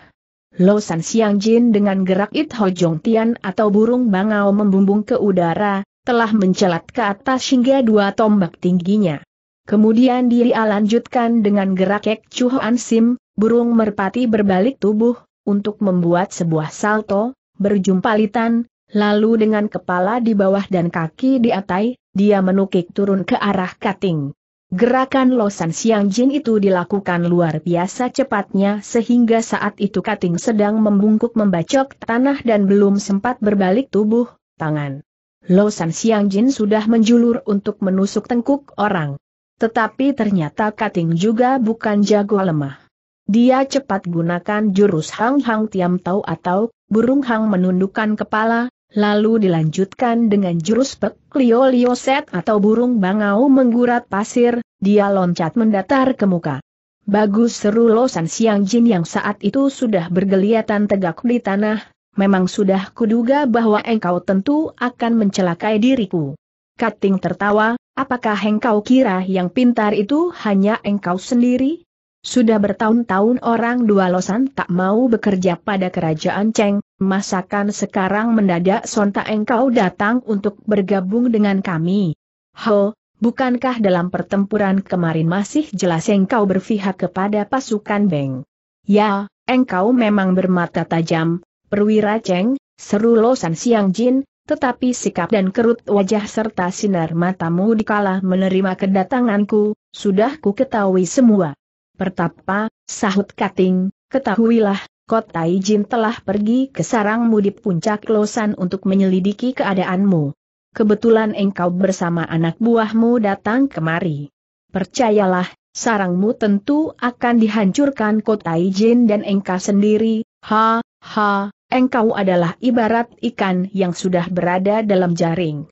Lo San Xiang Jin dengan gerak It Ho Jong Tian atau burung bangau membumbung ke udara, telah mencelat ke atas hingga dua tombak tingginya. Kemudian dia lanjutkan dengan gerak ek Chu Hoan Sim, burung merpati berbalik tubuh, untuk membuat sebuah salto, berjumpa litan, lalu dengan kepala di bawah dan kaki di atai, dia menukik turun ke arah Kating. Gerakan Losan Siang Jin itu dilakukan luar biasa cepatnya sehingga saat itu Kating sedang membungkuk membacok tanah dan belum sempat berbalik tubuh, tangan. Losan Siang Jin sudah menjulur untuk menusuk tengkuk orang. Tetapi ternyata Kating juga bukan jago lemah. Dia cepat gunakan jurus Hang Hang Tiam Tau atau burung Hang menundukkan kepala, lalu dilanjutkan dengan jurus Pek Lio Lio Set atau burung Bangau menggurat pasir, dia loncat mendatar ke muka. Bagus seru Losan Siang Jin yang saat itu sudah bergeliatan tegak di tanah, memang sudah kuduga bahwa engkau tentu akan mencelakai diriku. Kating tertawa, apakah engkau kira yang pintar itu hanya engkau sendiri? Sudah bertahun-tahun orang dua losan tak mau bekerja pada kerajaan Cheng, masakan sekarang mendadak sontak engkau datang untuk bergabung dengan kami. Ho, bukankah dalam pertempuran kemarin masih jelas engkau berpihak kepada pasukan Beng? Ya, engkau memang bermata tajam, perwira Cheng, seru losan siang jin, tetapi sikap dan kerut wajah serta sinar matamu dikalah menerima kedatanganku, sudah ku ketahui semua. Pertapa, sahut Kating, ketahuilah, Kota Ijin telah pergi ke sarangmu di puncak Losan untuk menyelidiki keadaanmu. Kebetulan engkau bersama anak buahmu datang kemari. Percayalah, sarangmu tentu akan dihancurkan Kota Ijin dan engkau sendiri, ha, ha, engkau adalah ibarat ikan yang sudah berada dalam jaring.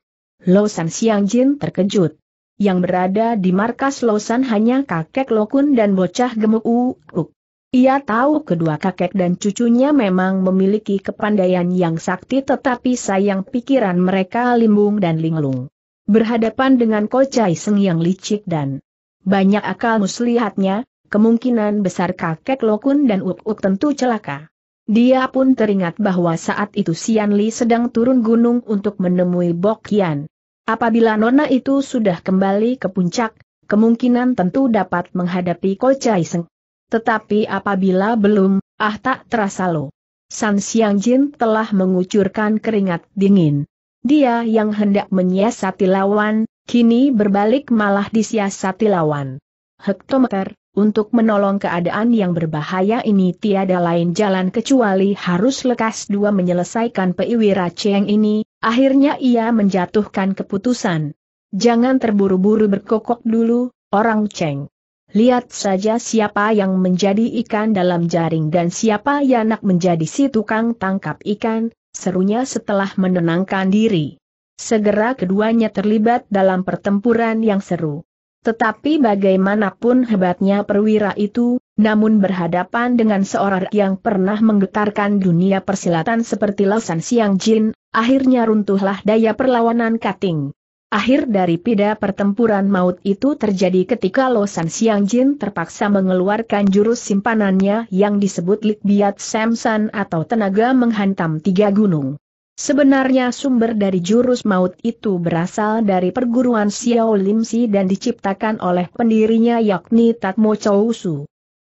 Losan Siang Jin terkejut yang berada di markas Losan hanya kakek Lokun dan bocah gemuk Uuk. Ia tahu kedua kakek dan cucunya memang memiliki kepandaian yang sakti tetapi sayang pikiran mereka limbung dan linglung. Berhadapan dengan kocai seng yang licik dan banyak akal muslihatnya, kemungkinan besar kakek Lokun dan Uuk tentu celaka. Dia pun teringat bahwa saat itu Sian Li sedang turun gunung untuk menemui Bok Kian. Apabila Nona itu sudah kembali ke puncak, kemungkinan tentu dapat menghadapi Kocai Seng. Tetapi apabila belum, ah tak terasa lo. San Xiangjin telah mengucurkan keringat dingin. Dia yang hendak menyiasati lawan, kini berbalik malah disiasati lawan. Hektometer, untuk menolong keadaan yang berbahaya ini tiada lain jalan kecuali harus lekas dua menyelesaikan Peiwira Cheng ini, Akhirnya ia menjatuhkan keputusan. Jangan terburu-buru berkokok dulu, orang Cheng. Lihat saja siapa yang menjadi ikan dalam jaring dan siapa yang nak menjadi si tukang tangkap ikan, serunya setelah menenangkan diri. Segera keduanya terlibat dalam pertempuran yang seru. Tetapi bagaimanapun hebatnya perwira itu, namun berhadapan dengan seorang yang pernah menggetarkan dunia persilatan seperti Lausan Siang Jin, akhirnya runtuhlah daya perlawanan Kating. Akhir dari pida pertempuran maut itu terjadi ketika Losan Siang Jin terpaksa mengeluarkan jurus simpanannya yang disebut Biat Samson atau tenaga menghantam tiga gunung. Sebenarnya sumber dari jurus maut itu berasal dari perguruan Xiao Limsi dan diciptakan oleh pendirinya yakni Tatmo Chou Su.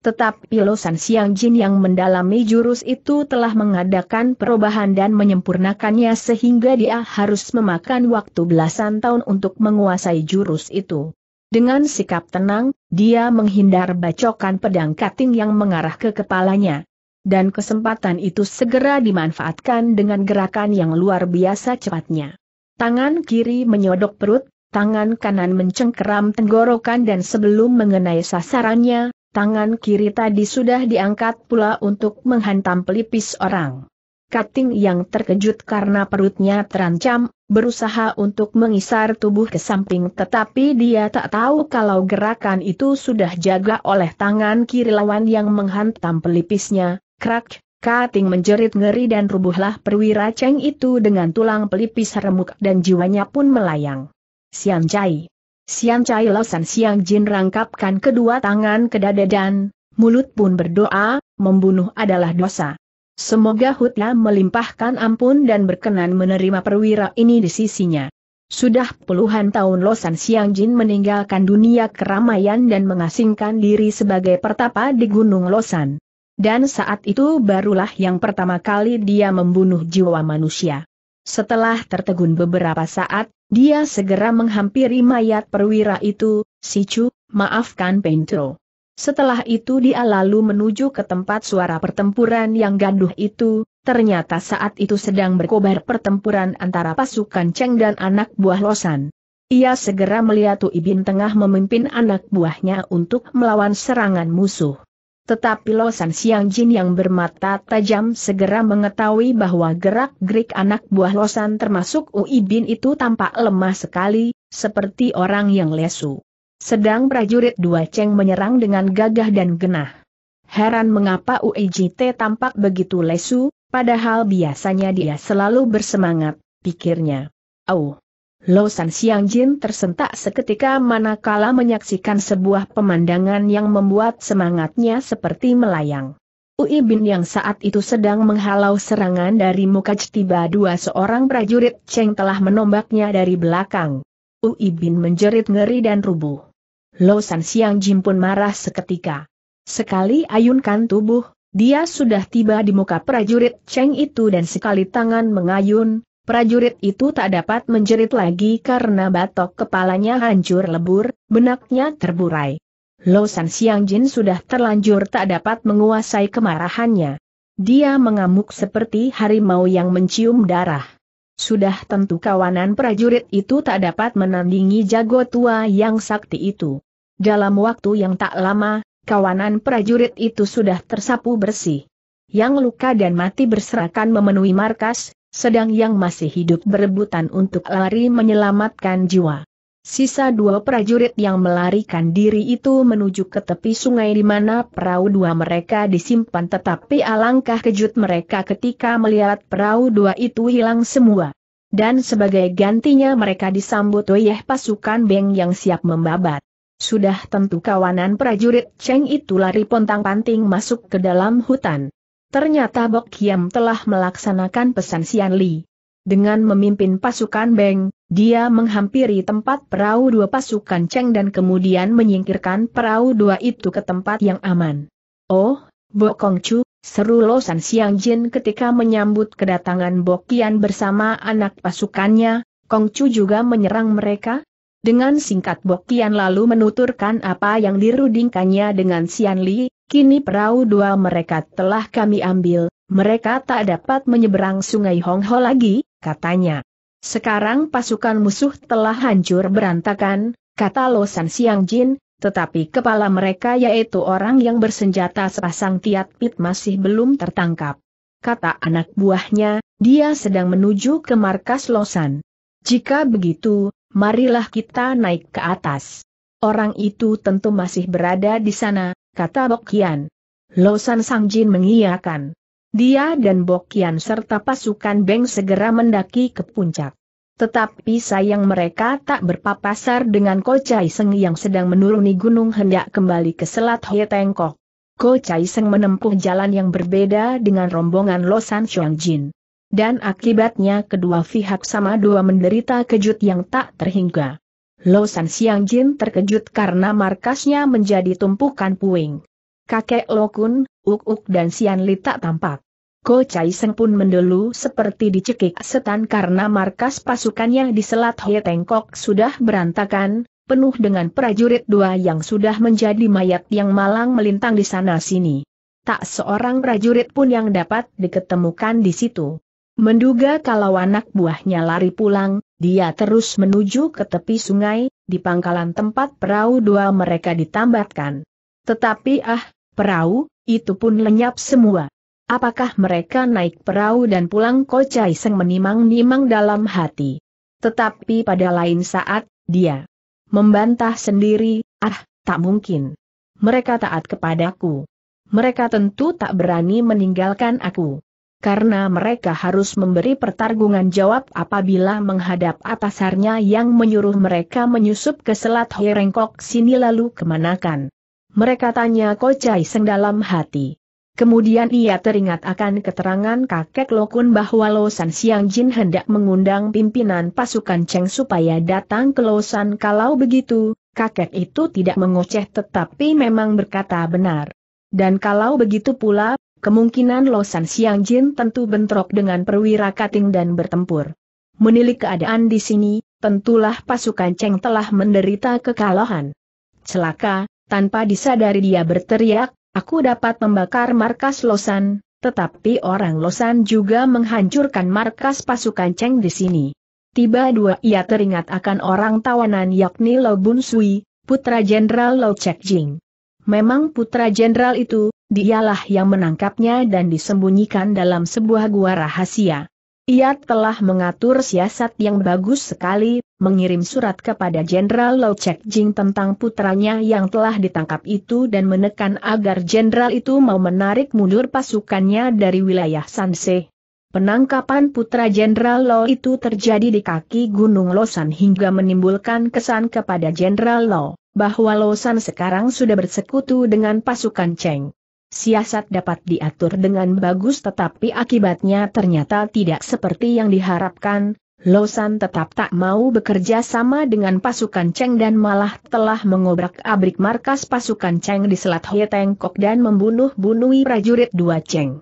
Tetapi Losan Siang Jin yang mendalami jurus itu telah mengadakan perubahan dan menyempurnakannya sehingga dia harus memakan waktu belasan tahun untuk menguasai jurus itu. Dengan sikap tenang, dia menghindar bacokan pedang kating yang mengarah ke kepalanya. Dan kesempatan itu segera dimanfaatkan dengan gerakan yang luar biasa cepatnya. Tangan kiri menyodok perut, tangan kanan mencengkeram tenggorokan dan sebelum mengenai sasarannya, tangan kiri tadi sudah diangkat pula untuk menghantam pelipis orang. Kating yang terkejut karena perutnya terancam, berusaha untuk mengisar tubuh ke samping tetapi dia tak tahu kalau gerakan itu sudah jaga oleh tangan kiri lawan yang menghantam pelipisnya. Krak, Kating menjerit ngeri dan rubuhlah perwira ceng itu dengan tulang pelipis remuk dan jiwanya pun melayang. Sian Jai. Siang Chai Losan Siang Jin rangkapkan kedua tangan ke dada dan, mulut pun berdoa, membunuh adalah dosa. Semoga Hutla melimpahkan ampun dan berkenan menerima perwira ini di sisinya. Sudah puluhan tahun Losan Siang Jin meninggalkan dunia keramaian dan mengasingkan diri sebagai pertapa di Gunung Losan. Dan saat itu barulah yang pertama kali dia membunuh jiwa manusia. Setelah tertegun beberapa saat, dia segera menghampiri mayat perwira itu, Sicu, maafkan Pentro. Setelah itu dia lalu menuju ke tempat suara pertempuran yang gaduh itu, ternyata saat itu sedang berkobar pertempuran antara pasukan Cheng dan anak buah Losan. Ia segera melihat Tuibin tengah memimpin anak buahnya untuk melawan serangan musuh. Tetapi Losan Siang Jin yang bermata tajam segera mengetahui bahwa gerak-gerik anak buah Losan termasuk Ui Bin itu tampak lemah sekali, seperti orang yang lesu. Sedang prajurit dua ceng menyerang dengan gagah dan genah. Heran mengapa Jite tampak begitu lesu, padahal biasanya dia selalu bersemangat, pikirnya. Au, Lo San Jin tersentak seketika manakala menyaksikan sebuah pemandangan yang membuat semangatnya seperti melayang. Ui Bin yang saat itu sedang menghalau serangan dari muka tiba dua seorang prajurit Cheng telah menombaknya dari belakang. Ui Bin menjerit ngeri dan rubuh. Lo San Jin pun marah seketika. Sekali ayunkan tubuh, dia sudah tiba di muka prajurit Cheng itu dan sekali tangan mengayun, Prajurit itu tak dapat menjerit lagi karena batok kepalanya hancur lebur, benaknya terburai. Lo San Siang Jin sudah terlanjur tak dapat menguasai kemarahannya. Dia mengamuk seperti harimau yang mencium darah. Sudah tentu kawanan prajurit itu tak dapat menandingi jago tua yang sakti itu. Dalam waktu yang tak lama, kawanan prajurit itu sudah tersapu bersih. Yang luka dan mati berserakan memenuhi markas, sedang yang masih hidup berebutan untuk lari menyelamatkan jiwa. Sisa dua prajurit yang melarikan diri itu menuju ke tepi sungai di mana perahu dua mereka disimpan tetapi alangkah kejut mereka ketika melihat perahu dua itu hilang semua. Dan sebagai gantinya mereka disambut oleh pasukan Beng yang siap membabat. Sudah tentu kawanan prajurit Cheng itu lari pontang-panting masuk ke dalam hutan. Ternyata Bok Kiam telah melaksanakan pesan Sian Li. Dengan memimpin pasukan Beng, dia menghampiri tempat perahu dua pasukan Cheng dan kemudian menyingkirkan perahu dua itu ke tempat yang aman. Oh, Bok Kongcu, seru Lo San Siang Jin ketika menyambut kedatangan Bok Kian bersama anak pasukannya, Kongcu juga menyerang mereka? Dengan singkat Bok Kian lalu menuturkan apa yang dirudingkannya dengan Sian Li, Kini perahu dua mereka telah kami ambil, mereka tak dapat menyeberang sungai Hongho lagi, katanya. Sekarang pasukan musuh telah hancur berantakan, kata Losan Siang Jin, tetapi kepala mereka yaitu orang yang bersenjata sepasang tiat pit masih belum tertangkap. Kata anak buahnya, dia sedang menuju ke markas Losan. Jika begitu, marilah kita naik ke atas. Orang itu tentu masih berada di sana, kata Bokian. Losan Sangjin mengiyakan. Dia dan Bokian serta pasukan Beng segera mendaki ke puncak. Tetapi sayang mereka tak berpapasar dengan Ko Seng yang sedang menuruni gunung hendak kembali ke Selat Ko Ko Seng menempuh jalan yang berbeda dengan rombongan Losan Jin. Dan akibatnya kedua pihak sama dua menderita kejut yang tak terhingga. Lo San Siang Jin terkejut karena markasnya menjadi tumpukan puing. Kakek Lo Kun, Uk Uk dan Sian Li tak tampak. Ko Chai Seng pun mendelu seperti dicekik setan karena markas pasukannya di Selat Hoi Tengkok sudah berantakan, penuh dengan prajurit dua yang sudah menjadi mayat yang malang melintang di sana-sini. Tak seorang prajurit pun yang dapat diketemukan di situ. Menduga kalau anak buahnya lari pulang, dia terus menuju ke tepi sungai, di pangkalan tempat perahu dua mereka ditambatkan. Tetapi ah, perahu, itu pun lenyap semua. Apakah mereka naik perahu dan pulang kocai seng menimang-nimang dalam hati. Tetapi pada lain saat, dia membantah sendiri, ah, tak mungkin. Mereka taat kepadaku. Mereka tentu tak berani meninggalkan aku karena mereka harus memberi pertarungan jawab apabila menghadap atasarnya yang menyuruh mereka menyusup ke Selat Herengkok sini lalu kemanakan. Mereka tanya Kocai Seng dalam hati. Kemudian ia teringat akan keterangan kakek Lokun bahwa Losan Siang Jin hendak mengundang pimpinan pasukan Cheng supaya datang ke Losan kalau begitu, kakek itu tidak mengoceh tetapi memang berkata benar. Dan kalau begitu pula, kemungkinan Losan Siang Jin tentu bentrok dengan perwira Kating dan bertempur. Menilik keadaan di sini, tentulah pasukan Cheng telah menderita kekalahan. Celaka, tanpa disadari dia berteriak, aku dapat membakar markas Losan, tetapi orang Losan juga menghancurkan markas pasukan Cheng di sini. Tiba dua ia teringat akan orang tawanan yakni Lo Bun Sui, putra Jenderal Lo Chek Jing. Memang putra jenderal itu, dialah yang menangkapnya dan disembunyikan dalam sebuah gua rahasia. Ia telah mengatur siasat yang bagus sekali, mengirim surat kepada Jenderal Lo Chek Jing tentang putranya yang telah ditangkap itu dan menekan agar jenderal itu mau menarik mundur pasukannya dari wilayah Sanse. Penangkapan putra Jenderal Lo itu terjadi di kaki Gunung Losan hingga menimbulkan kesan kepada Jenderal Lo, bahwa Losan sekarang sudah bersekutu dengan pasukan Cheng. Siasat dapat diatur dengan bagus tetapi akibatnya ternyata tidak seperti yang diharapkan, Losan tetap tak mau bekerja sama dengan pasukan Cheng dan malah telah mengobrak-abrik markas pasukan Cheng di Selat Tengkok dan membunuh bunuhi prajurit dua Cheng.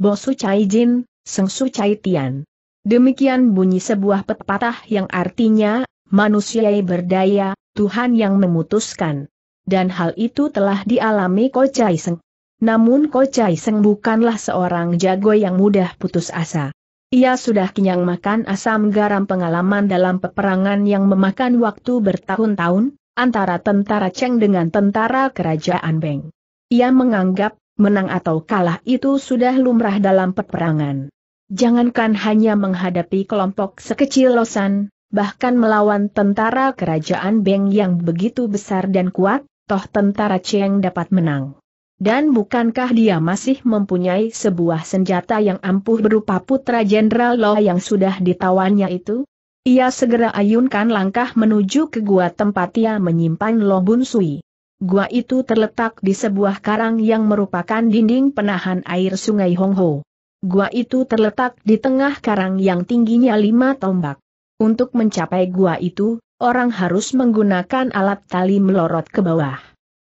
Bosu Chai Jin, Sengsu Cai Tian. Demikian bunyi sebuah pepatah yang artinya, manusia berdaya, Tuhan yang memutuskan. Dan hal itu telah dialami Ko Chai Seng. Namun Ko Chai Seng bukanlah seorang jago yang mudah putus asa. Ia sudah kenyang makan asam garam pengalaman dalam peperangan yang memakan waktu bertahun-tahun, antara tentara Cheng dengan tentara kerajaan Beng. Ia menganggap, menang atau kalah itu sudah lumrah dalam peperangan. Jangankan hanya menghadapi kelompok sekecil Losan, bahkan melawan tentara kerajaan Beng yang begitu besar dan kuat, toh tentara Cheng dapat menang. Dan bukankah dia masih mempunyai sebuah senjata yang ampuh berupa putra Jenderal Lo yang sudah ditawannya itu? Ia segera ayunkan langkah menuju ke gua tempat ia menyimpan Lo Bun Sui. Gua itu terletak di sebuah karang yang merupakan dinding penahan air sungai Hong Ho. Gua itu terletak di tengah karang yang tingginya lima tombak. Untuk mencapai gua itu, orang harus menggunakan alat tali melorot ke bawah.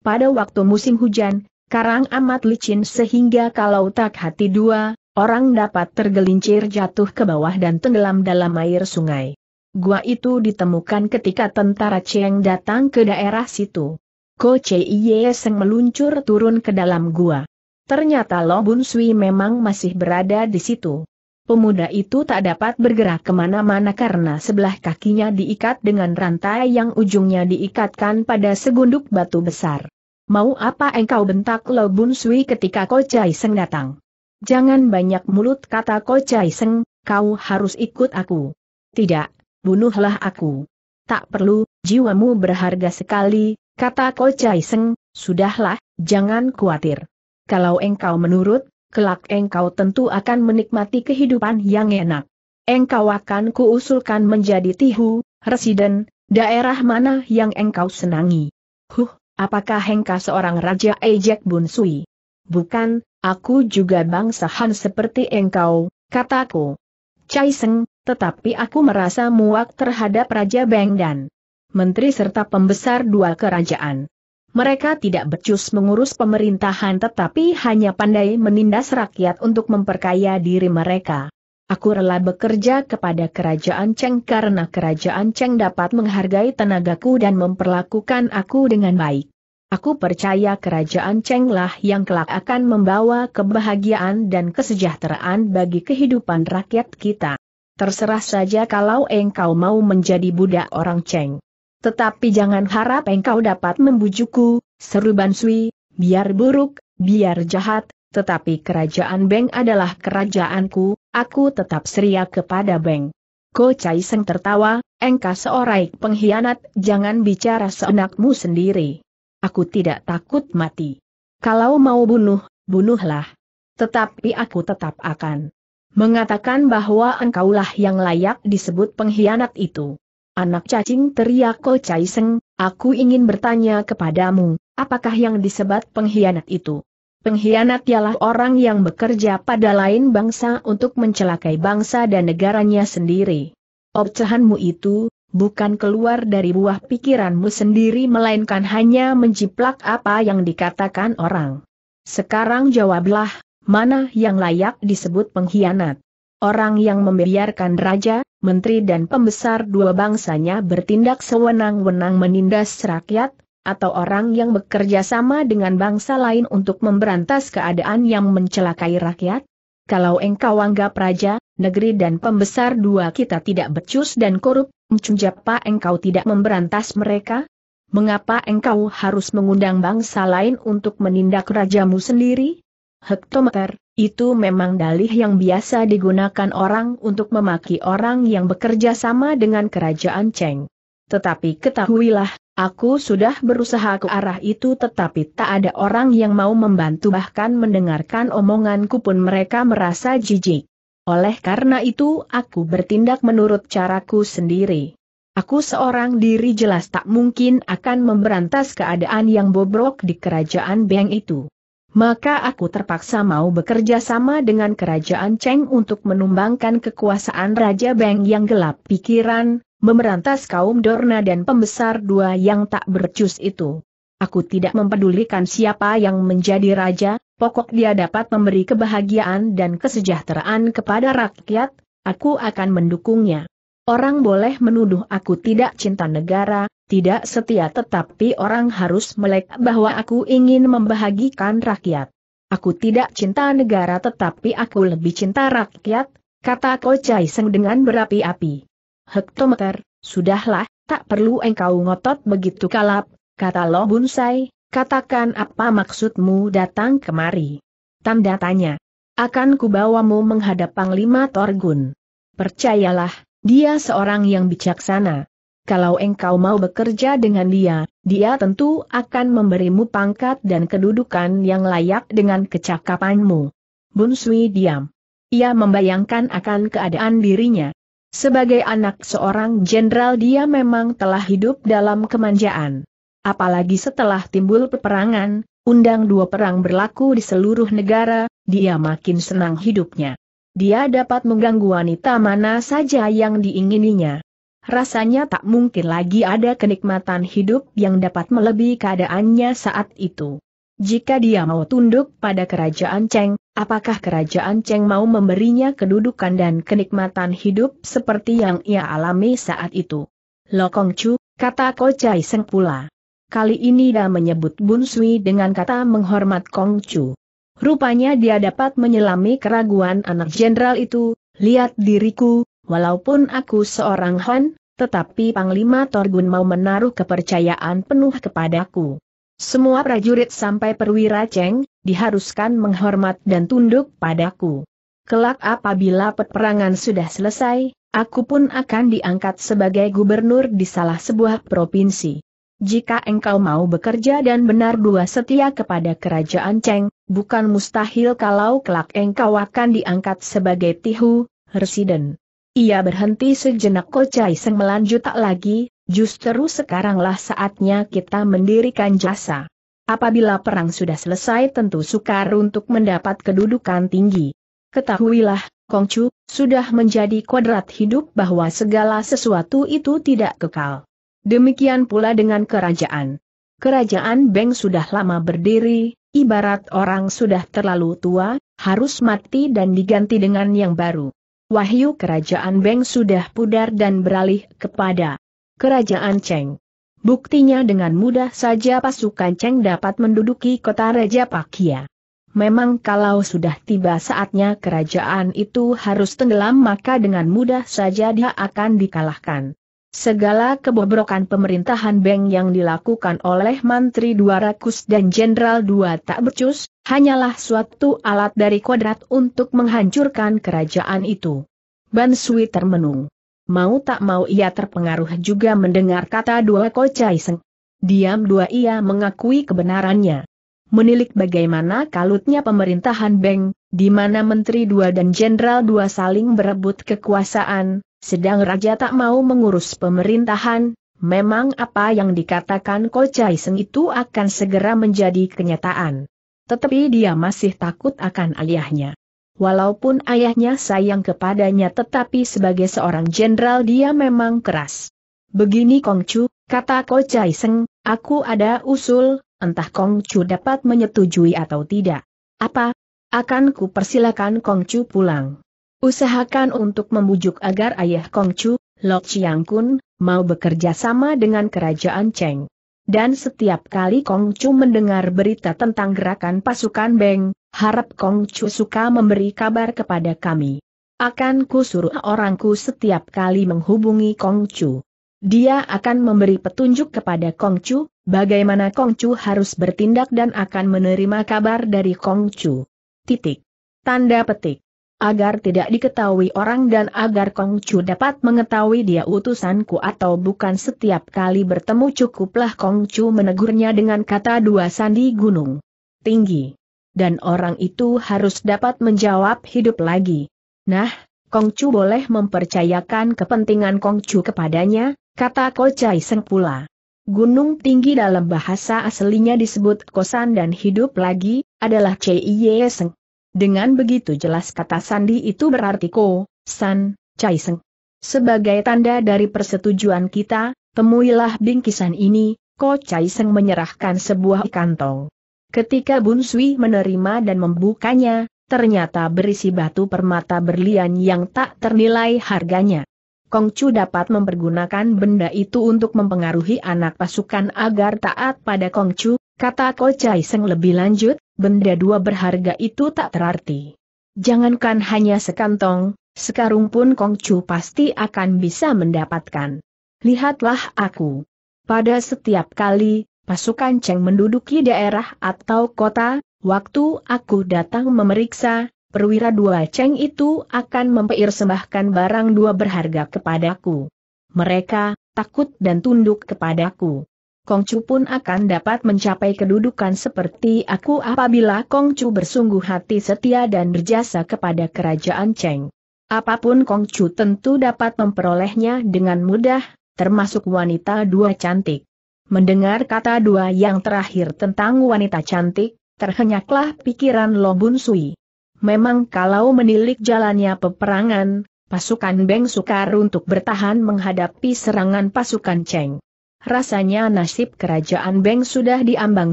Pada waktu musim hujan, karang amat licin sehingga kalau tak hati dua, orang dapat tergelincir jatuh ke bawah dan tenggelam dalam air sungai. Gua itu ditemukan ketika tentara Cheng datang ke daerah situ. Ko Ye Seng meluncur turun ke dalam gua. Ternyata Lo Bun Sui memang masih berada di situ. Pemuda itu tak dapat bergerak kemana-mana karena sebelah kakinya diikat dengan rantai yang ujungnya diikatkan pada segunduk batu besar. Mau apa engkau bentak Lo Bun Sui ketika Ko Chai Seng datang? Jangan banyak mulut kata Ko Chai Seng, kau harus ikut aku. Tidak, bunuhlah aku. Tak perlu, jiwamu berharga sekali, kata Ko Chai Seng, sudahlah, jangan khawatir. Kalau engkau menurut, kelak engkau tentu akan menikmati kehidupan yang enak. Engkau akan kuusulkan menjadi tihu, residen, daerah mana yang engkau senangi. Huh, Apakah Hengka seorang Raja Ejek Bun Sui? Bukan, aku juga bangsa Han seperti engkau, kataku. Chai Seng, tetapi aku merasa muak terhadap Raja Beng dan Menteri serta pembesar dua kerajaan. Mereka tidak becus mengurus pemerintahan tetapi hanya pandai menindas rakyat untuk memperkaya diri mereka. Aku rela bekerja kepada kerajaan Cheng karena kerajaan Cheng dapat menghargai tenagaku dan memperlakukan aku dengan baik. Aku percaya kerajaan Cheng lah yang kelak akan membawa kebahagiaan dan kesejahteraan bagi kehidupan rakyat kita. Terserah saja kalau engkau mau menjadi budak orang Cheng. Tetapi jangan harap engkau dapat membujukku, seru Bansui, biar buruk, biar jahat, tetapi kerajaan Beng adalah kerajaanku, aku tetap seria kepada Beng. Ko Chai Seng tertawa, engkau seorang pengkhianat, jangan bicara seenakmu sendiri. Aku tidak takut mati. Kalau mau bunuh, bunuhlah. Tetapi aku tetap akan mengatakan bahwa engkaulah yang layak disebut pengkhianat itu. Anak cacing teriak Ko Chai Seng, aku ingin bertanya kepadamu, apakah yang disebut pengkhianat itu? Pengkhianat ialah orang yang bekerja pada lain bangsa untuk mencelakai bangsa dan negaranya sendiri. Obcehanmu itu, bukan keluar dari buah pikiranmu sendiri melainkan hanya menjiplak apa yang dikatakan orang. Sekarang jawablah, mana yang layak disebut pengkhianat? Orang yang membiarkan raja, menteri dan pembesar dua bangsanya bertindak sewenang-wenang menindas rakyat, atau orang yang bekerja sama dengan bangsa lain untuk memberantas keadaan yang mencelakai rakyat? Kalau engkau anggap raja, negeri dan pembesar dua kita tidak becus dan korup, mencunjapa engkau tidak memberantas mereka? Mengapa engkau harus mengundang bangsa lain untuk menindak rajamu sendiri? Hektometer, itu memang dalih yang biasa digunakan orang untuk memaki orang yang bekerja sama dengan kerajaan Cheng. Tetapi ketahuilah, Aku sudah berusaha ke arah itu tetapi tak ada orang yang mau membantu bahkan mendengarkan omonganku pun mereka merasa jijik. Oleh karena itu aku bertindak menurut caraku sendiri. Aku seorang diri jelas tak mungkin akan memberantas keadaan yang bobrok di kerajaan Beng itu. Maka aku terpaksa mau bekerja sama dengan kerajaan Cheng untuk menumbangkan kekuasaan Raja Beng yang gelap pikiran, memerantas kaum Dorna dan pembesar dua yang tak bercus itu. Aku tidak mempedulikan siapa yang menjadi raja, pokok dia dapat memberi kebahagiaan dan kesejahteraan kepada rakyat, aku akan mendukungnya. Orang boleh menuduh aku tidak cinta negara, tidak setia tetapi orang harus melek bahwa aku ingin membahagikan rakyat. Aku tidak cinta negara tetapi aku lebih cinta rakyat, kata Kocai Seng dengan berapi-api hektometer, sudahlah, tak perlu engkau ngotot begitu kalap, kata Lo Bunsai, katakan apa maksudmu datang kemari. Tanda tanya. Akan kubawamu menghadap Panglima Torgun. Percayalah, dia seorang yang bijaksana. Kalau engkau mau bekerja dengan dia, dia tentu akan memberimu pangkat dan kedudukan yang layak dengan kecakapanmu. Bunsui diam. Ia membayangkan akan keadaan dirinya. Sebagai anak seorang jenderal dia memang telah hidup dalam kemanjaan. Apalagi setelah timbul peperangan, undang dua perang berlaku di seluruh negara, dia makin senang hidupnya. Dia dapat mengganggu wanita mana saja yang diingininya. Rasanya tak mungkin lagi ada kenikmatan hidup yang dapat melebihi keadaannya saat itu. Jika dia mau tunduk pada kerajaan Cheng, apakah kerajaan Cheng mau memberinya kedudukan dan kenikmatan hidup seperti yang ia alami saat itu? Lokong Chu, kata Ko Chai Seng pula. Kali ini dia menyebut Bun Sui dengan kata menghormat Kong Chu. Rupanya dia dapat menyelami keraguan anak jenderal itu, lihat diriku, walaupun aku seorang Han, tetapi Panglima Torgun mau menaruh kepercayaan penuh kepadaku. Semua prajurit sampai perwira Ceng, diharuskan menghormat dan tunduk padaku. Kelak apabila peperangan sudah selesai, aku pun akan diangkat sebagai gubernur di salah sebuah provinsi. Jika engkau mau bekerja dan benar dua setia kepada kerajaan Cheng, bukan mustahil kalau kelak engkau akan diangkat sebagai Tihu, Residen. Ia berhenti sejenak kocai Seng melanjut tak lagi, Justru sekaranglah saatnya kita mendirikan jasa. Apabila perang sudah selesai tentu sukar untuk mendapat kedudukan tinggi. Ketahuilah, Kongcu, sudah menjadi kodrat hidup bahwa segala sesuatu itu tidak kekal. Demikian pula dengan kerajaan. Kerajaan Beng sudah lama berdiri, ibarat orang sudah terlalu tua, harus mati dan diganti dengan yang baru. Wahyu kerajaan Beng sudah pudar dan beralih kepada Kerajaan Cheng. Buktinya dengan mudah saja pasukan Cheng dapat menduduki kota Raja Pakia. Memang kalau sudah tiba saatnya kerajaan itu harus tenggelam maka dengan mudah saja dia akan dikalahkan. Segala kebobrokan pemerintahan Beng yang dilakukan oleh Mantri Dua Rakus dan Jenderal Dua Tak Becus, hanyalah suatu alat dari kodrat untuk menghancurkan kerajaan itu. Bansui termenung. Mau tak mau ia terpengaruh juga mendengar kata dua kocai seng. Diam dua ia mengakui kebenarannya. Menilik bagaimana kalutnya pemerintahan Beng, di mana Menteri dua dan Jenderal dua saling berebut kekuasaan, sedang Raja tak mau mengurus pemerintahan, memang apa yang dikatakan Kocai Seng itu akan segera menjadi kenyataan. Tetapi dia masih takut akan aliahnya. Walaupun ayahnya sayang kepadanya tetapi sebagai seorang jenderal dia memang keras. Begini Kongcu, kata Ko Chai Seng, aku ada usul, entah Kongcu dapat menyetujui atau tidak. Apa? Akan ku persilakan Kongcu pulang. Usahakan untuk membujuk agar ayah Kongcu, Lok Chiang Kun, mau bekerja sama dengan kerajaan Cheng. Dan setiap kali Kong Chu mendengar berita tentang gerakan pasukan Beng, harap Kong Chu suka memberi kabar kepada kami. Akan ku suruh orangku setiap kali menghubungi Kong Chu. Dia akan memberi petunjuk kepada Kong Chu, bagaimana Kong Chu harus bertindak dan akan menerima kabar dari Kong Chu. Titik. Tanda petik agar tidak diketahui orang dan agar Kong Chu dapat mengetahui dia utusanku atau bukan setiap kali bertemu cukuplah Kong Chu menegurnya dengan kata dua sandi gunung. Tinggi. Dan orang itu harus dapat menjawab hidup lagi. Nah, Kong Chu boleh mempercayakan kepentingan Kong Chu kepadanya, kata Chai Seng pula. Gunung tinggi dalam bahasa aslinya disebut kosan dan hidup lagi, adalah Ye Seng. Dengan begitu jelas kata sandi itu berarti ko, san, cai seng. Sebagai tanda dari persetujuan kita, temuilah bingkisan ini, ko cai seng menyerahkan sebuah kantong. Ketika Bun Sui menerima dan membukanya, ternyata berisi batu permata berlian yang tak ternilai harganya. Kong Chu dapat mempergunakan benda itu untuk mempengaruhi anak pasukan agar taat pada Kong Chu, kata Ko Chai Seng lebih lanjut, benda dua berharga itu tak terarti. Jangankan hanya sekantong, sekarung pun Kongcu pasti akan bisa mendapatkan. Lihatlah aku. Pada setiap kali, pasukan Cheng menduduki daerah atau kota, waktu aku datang memeriksa, perwira dua Cheng itu akan mempersembahkan barang dua berharga kepadaku. Mereka takut dan tunduk kepadaku. Kongcu pun akan dapat mencapai kedudukan seperti aku apabila Kongcu bersungguh hati setia dan berjasa kepada kerajaan Cheng. Apapun Kongcu tentu dapat memperolehnya dengan mudah, termasuk wanita dua cantik. Mendengar kata dua yang terakhir tentang wanita cantik, terhenyaklah pikiran Bun Sui. Memang kalau menilik jalannya peperangan, pasukan Beng sukar untuk bertahan menghadapi serangan pasukan Cheng rasanya nasib kerajaan Beng sudah diambang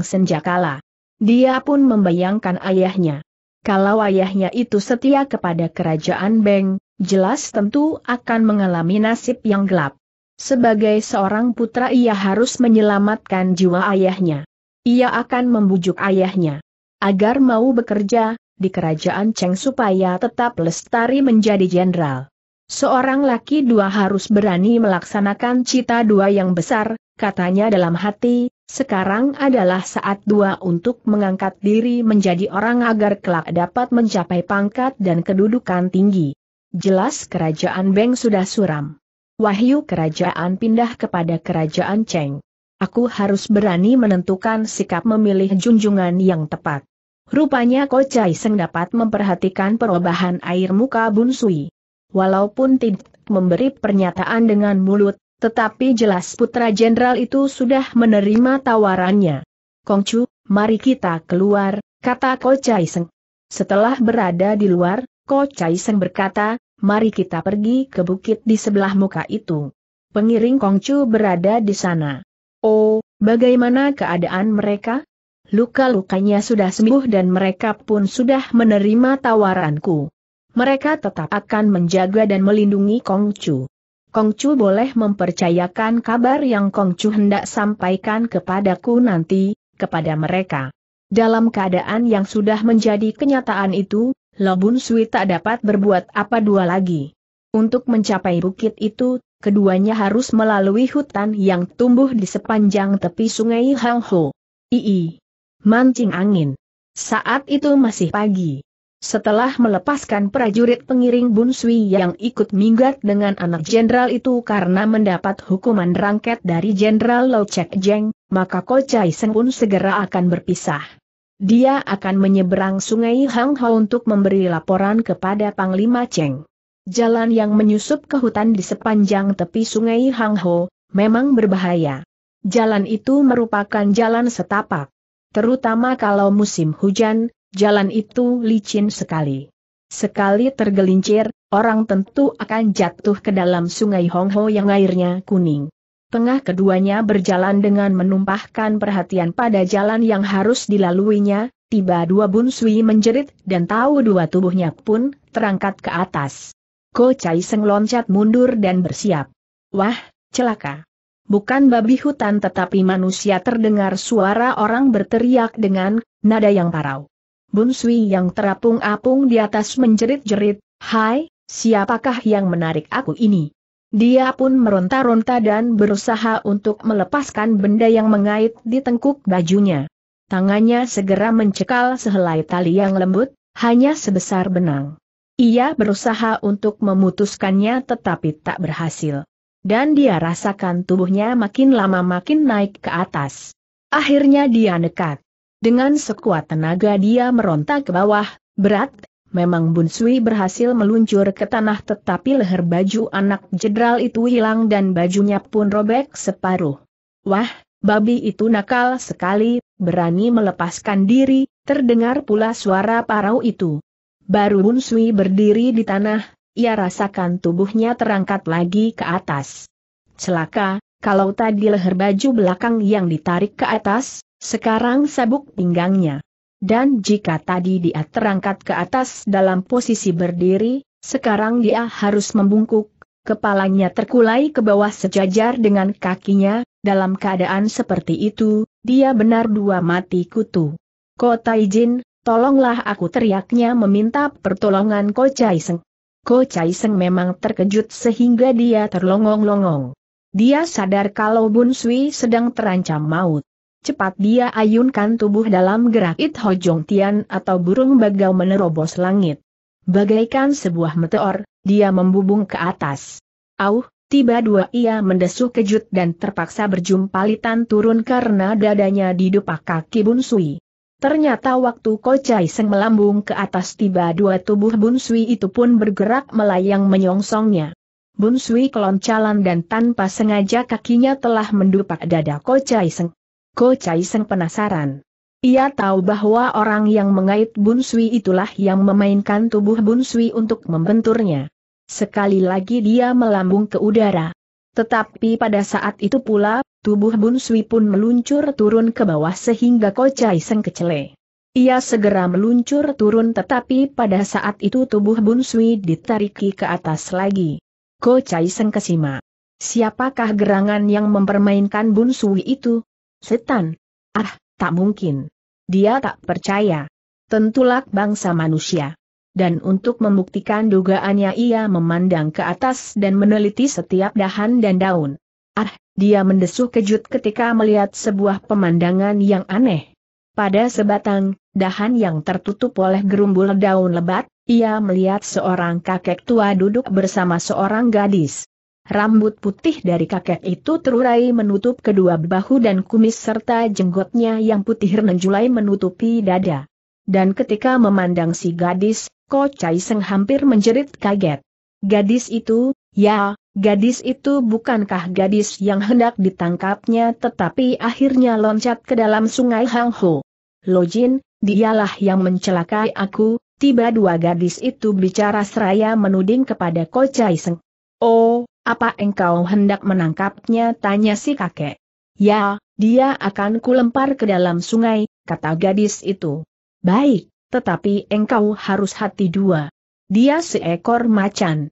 senjakala. Dia pun membayangkan ayahnya. Kalau ayahnya itu setia kepada kerajaan Beng, jelas tentu akan mengalami nasib yang gelap. Sebagai seorang putra ia harus menyelamatkan jiwa ayahnya. Ia akan membujuk ayahnya agar mau bekerja di kerajaan Cheng supaya tetap lestari menjadi jenderal. Seorang laki dua harus berani melaksanakan cita dua yang besar, katanya dalam hati, sekarang adalah saat dua untuk mengangkat diri menjadi orang agar kelak dapat mencapai pangkat dan kedudukan tinggi. Jelas kerajaan Beng sudah suram. Wahyu kerajaan pindah kepada kerajaan Cheng. Aku harus berani menentukan sikap memilih junjungan yang tepat. Rupanya Kocai Seng dapat memperhatikan perubahan air muka Bunsui. Walaupun tidak memberi pernyataan dengan mulut, tetapi jelas putra jenderal itu sudah menerima tawarannya. Kongcu, mari kita keluar, kata Ko Chai Seng. Setelah berada di luar, Ko Chai Seng berkata, mari kita pergi ke bukit di sebelah muka itu. Pengiring Kongcu berada di sana. Oh, bagaimana keadaan mereka? Luka-lukanya sudah sembuh dan mereka pun sudah menerima tawaranku mereka tetap akan menjaga dan melindungi Kong Chu. Kong Chu boleh mempercayakan kabar yang Kong Chu hendak sampaikan kepadaku nanti, kepada mereka. Dalam keadaan yang sudah menjadi kenyataan itu, Lobun Sui tak dapat berbuat apa dua lagi. Untuk mencapai bukit itu, keduanya harus melalui hutan yang tumbuh di sepanjang tepi sungai Ho. Ii. Mancing angin. Saat itu masih pagi. Setelah melepaskan prajurit pengiring Bun Sui yang ikut minggat dengan anak jenderal itu karena mendapat hukuman rangket dari Jenderal Lo Chek Jeng, maka Ko Chai Sen pun segera akan berpisah. Dia akan menyeberang sungai Hang Ho untuk memberi laporan kepada Panglima Cheng. Jalan yang menyusup ke hutan di sepanjang tepi sungai Hang Ho, memang berbahaya. Jalan itu merupakan jalan setapak. Terutama kalau musim hujan, Jalan itu licin sekali. Sekali tergelincir, orang tentu akan jatuh ke dalam sungai Hongho yang airnya kuning. Tengah keduanya berjalan dengan menumpahkan perhatian pada jalan yang harus dilaluinya, tiba dua bunsui menjerit dan tahu dua tubuhnya pun terangkat ke atas. Ko Chai Seng loncat mundur dan bersiap. Wah, celaka. Bukan babi hutan tetapi manusia terdengar suara orang berteriak dengan nada yang parau. Bun Sui yang terapung-apung di atas menjerit-jerit, Hai, siapakah yang menarik aku ini? Dia pun meronta-ronta dan berusaha untuk melepaskan benda yang mengait di tengkuk bajunya. Tangannya segera mencekal sehelai tali yang lembut, hanya sebesar benang. Ia berusaha untuk memutuskannya tetapi tak berhasil. Dan dia rasakan tubuhnya makin lama makin naik ke atas. Akhirnya dia nekat. Dengan sekuat tenaga dia meronta ke bawah, berat, memang Bun Sui berhasil meluncur ke tanah tetapi leher baju anak jenderal itu hilang dan bajunya pun robek separuh. Wah, babi itu nakal sekali, berani melepaskan diri, terdengar pula suara parau itu. Baru Bun Sui berdiri di tanah, ia rasakan tubuhnya terangkat lagi ke atas. Celaka, kalau tadi leher baju belakang yang ditarik ke atas, sekarang sabuk pinggangnya. Dan jika tadi dia terangkat ke atas dalam posisi berdiri, sekarang dia harus membungkuk, kepalanya terkulai ke bawah sejajar dengan kakinya, dalam keadaan seperti itu, dia benar dua mati kutu. Ko Taijin, tolonglah aku teriaknya meminta pertolongan Ko Chai Seng. Ko Chai Seng memang terkejut sehingga dia terlongong-longong. Dia sadar kalau Bun Sui sedang terancam maut. Cepat dia ayunkan tubuh dalam gerak It Hojong Tian atau burung bagau menerobos langit. Bagaikan sebuah meteor, dia membubung ke atas. Auh, tiba dua ia mendesuh kejut dan terpaksa berjumpa litan turun karena dadanya didupak kaki Bun Sui. Ternyata waktu Ko Chai Seng melambung ke atas tiba dua tubuh Bun Sui itu pun bergerak melayang menyongsongnya. Bun Sui keloncalan dan tanpa sengaja kakinya telah mendupak dada Ko Chai Seng. Ko Chai Seng penasaran. Ia tahu bahwa orang yang mengait Bun Sui itulah yang memainkan tubuh Bun Sui untuk membenturnya. Sekali lagi dia melambung ke udara. Tetapi pada saat itu pula, tubuh Bun Sui pun meluncur turun ke bawah sehingga Ko Chai Seng kecele. Ia segera meluncur turun tetapi pada saat itu tubuh Bun Sui ditariki ke atas lagi. Ko Chai Seng kesima. Siapakah gerangan yang mempermainkan Bun Sui itu? Setan. Ah, tak mungkin. Dia tak percaya. Tentulah bangsa manusia. Dan untuk membuktikan dugaannya ia memandang ke atas dan meneliti setiap dahan dan daun. Ah, dia mendesuh kejut ketika melihat sebuah pemandangan yang aneh. Pada sebatang dahan yang tertutup oleh gerumbul daun lebat, ia melihat seorang kakek tua duduk bersama seorang gadis. Rambut putih dari kakek itu terurai menutup kedua bahu dan kumis serta jenggotnya yang putih menjulai menutupi dada. Dan ketika memandang si gadis, Ko Chai Seng hampir menjerit kaget. Gadis itu, ya, gadis itu bukankah gadis yang hendak ditangkapnya tetapi akhirnya loncat ke dalam sungai Hang Ho. Jin, dialah yang mencelakai aku, tiba dua gadis itu bicara seraya menuding kepada Ko Chai Seng. Oh, apa engkau hendak menangkapnya? Tanya si kakek. Ya, dia akan kulempar ke dalam sungai, kata gadis itu. Baik, tetapi engkau harus hati dua. Dia seekor macan.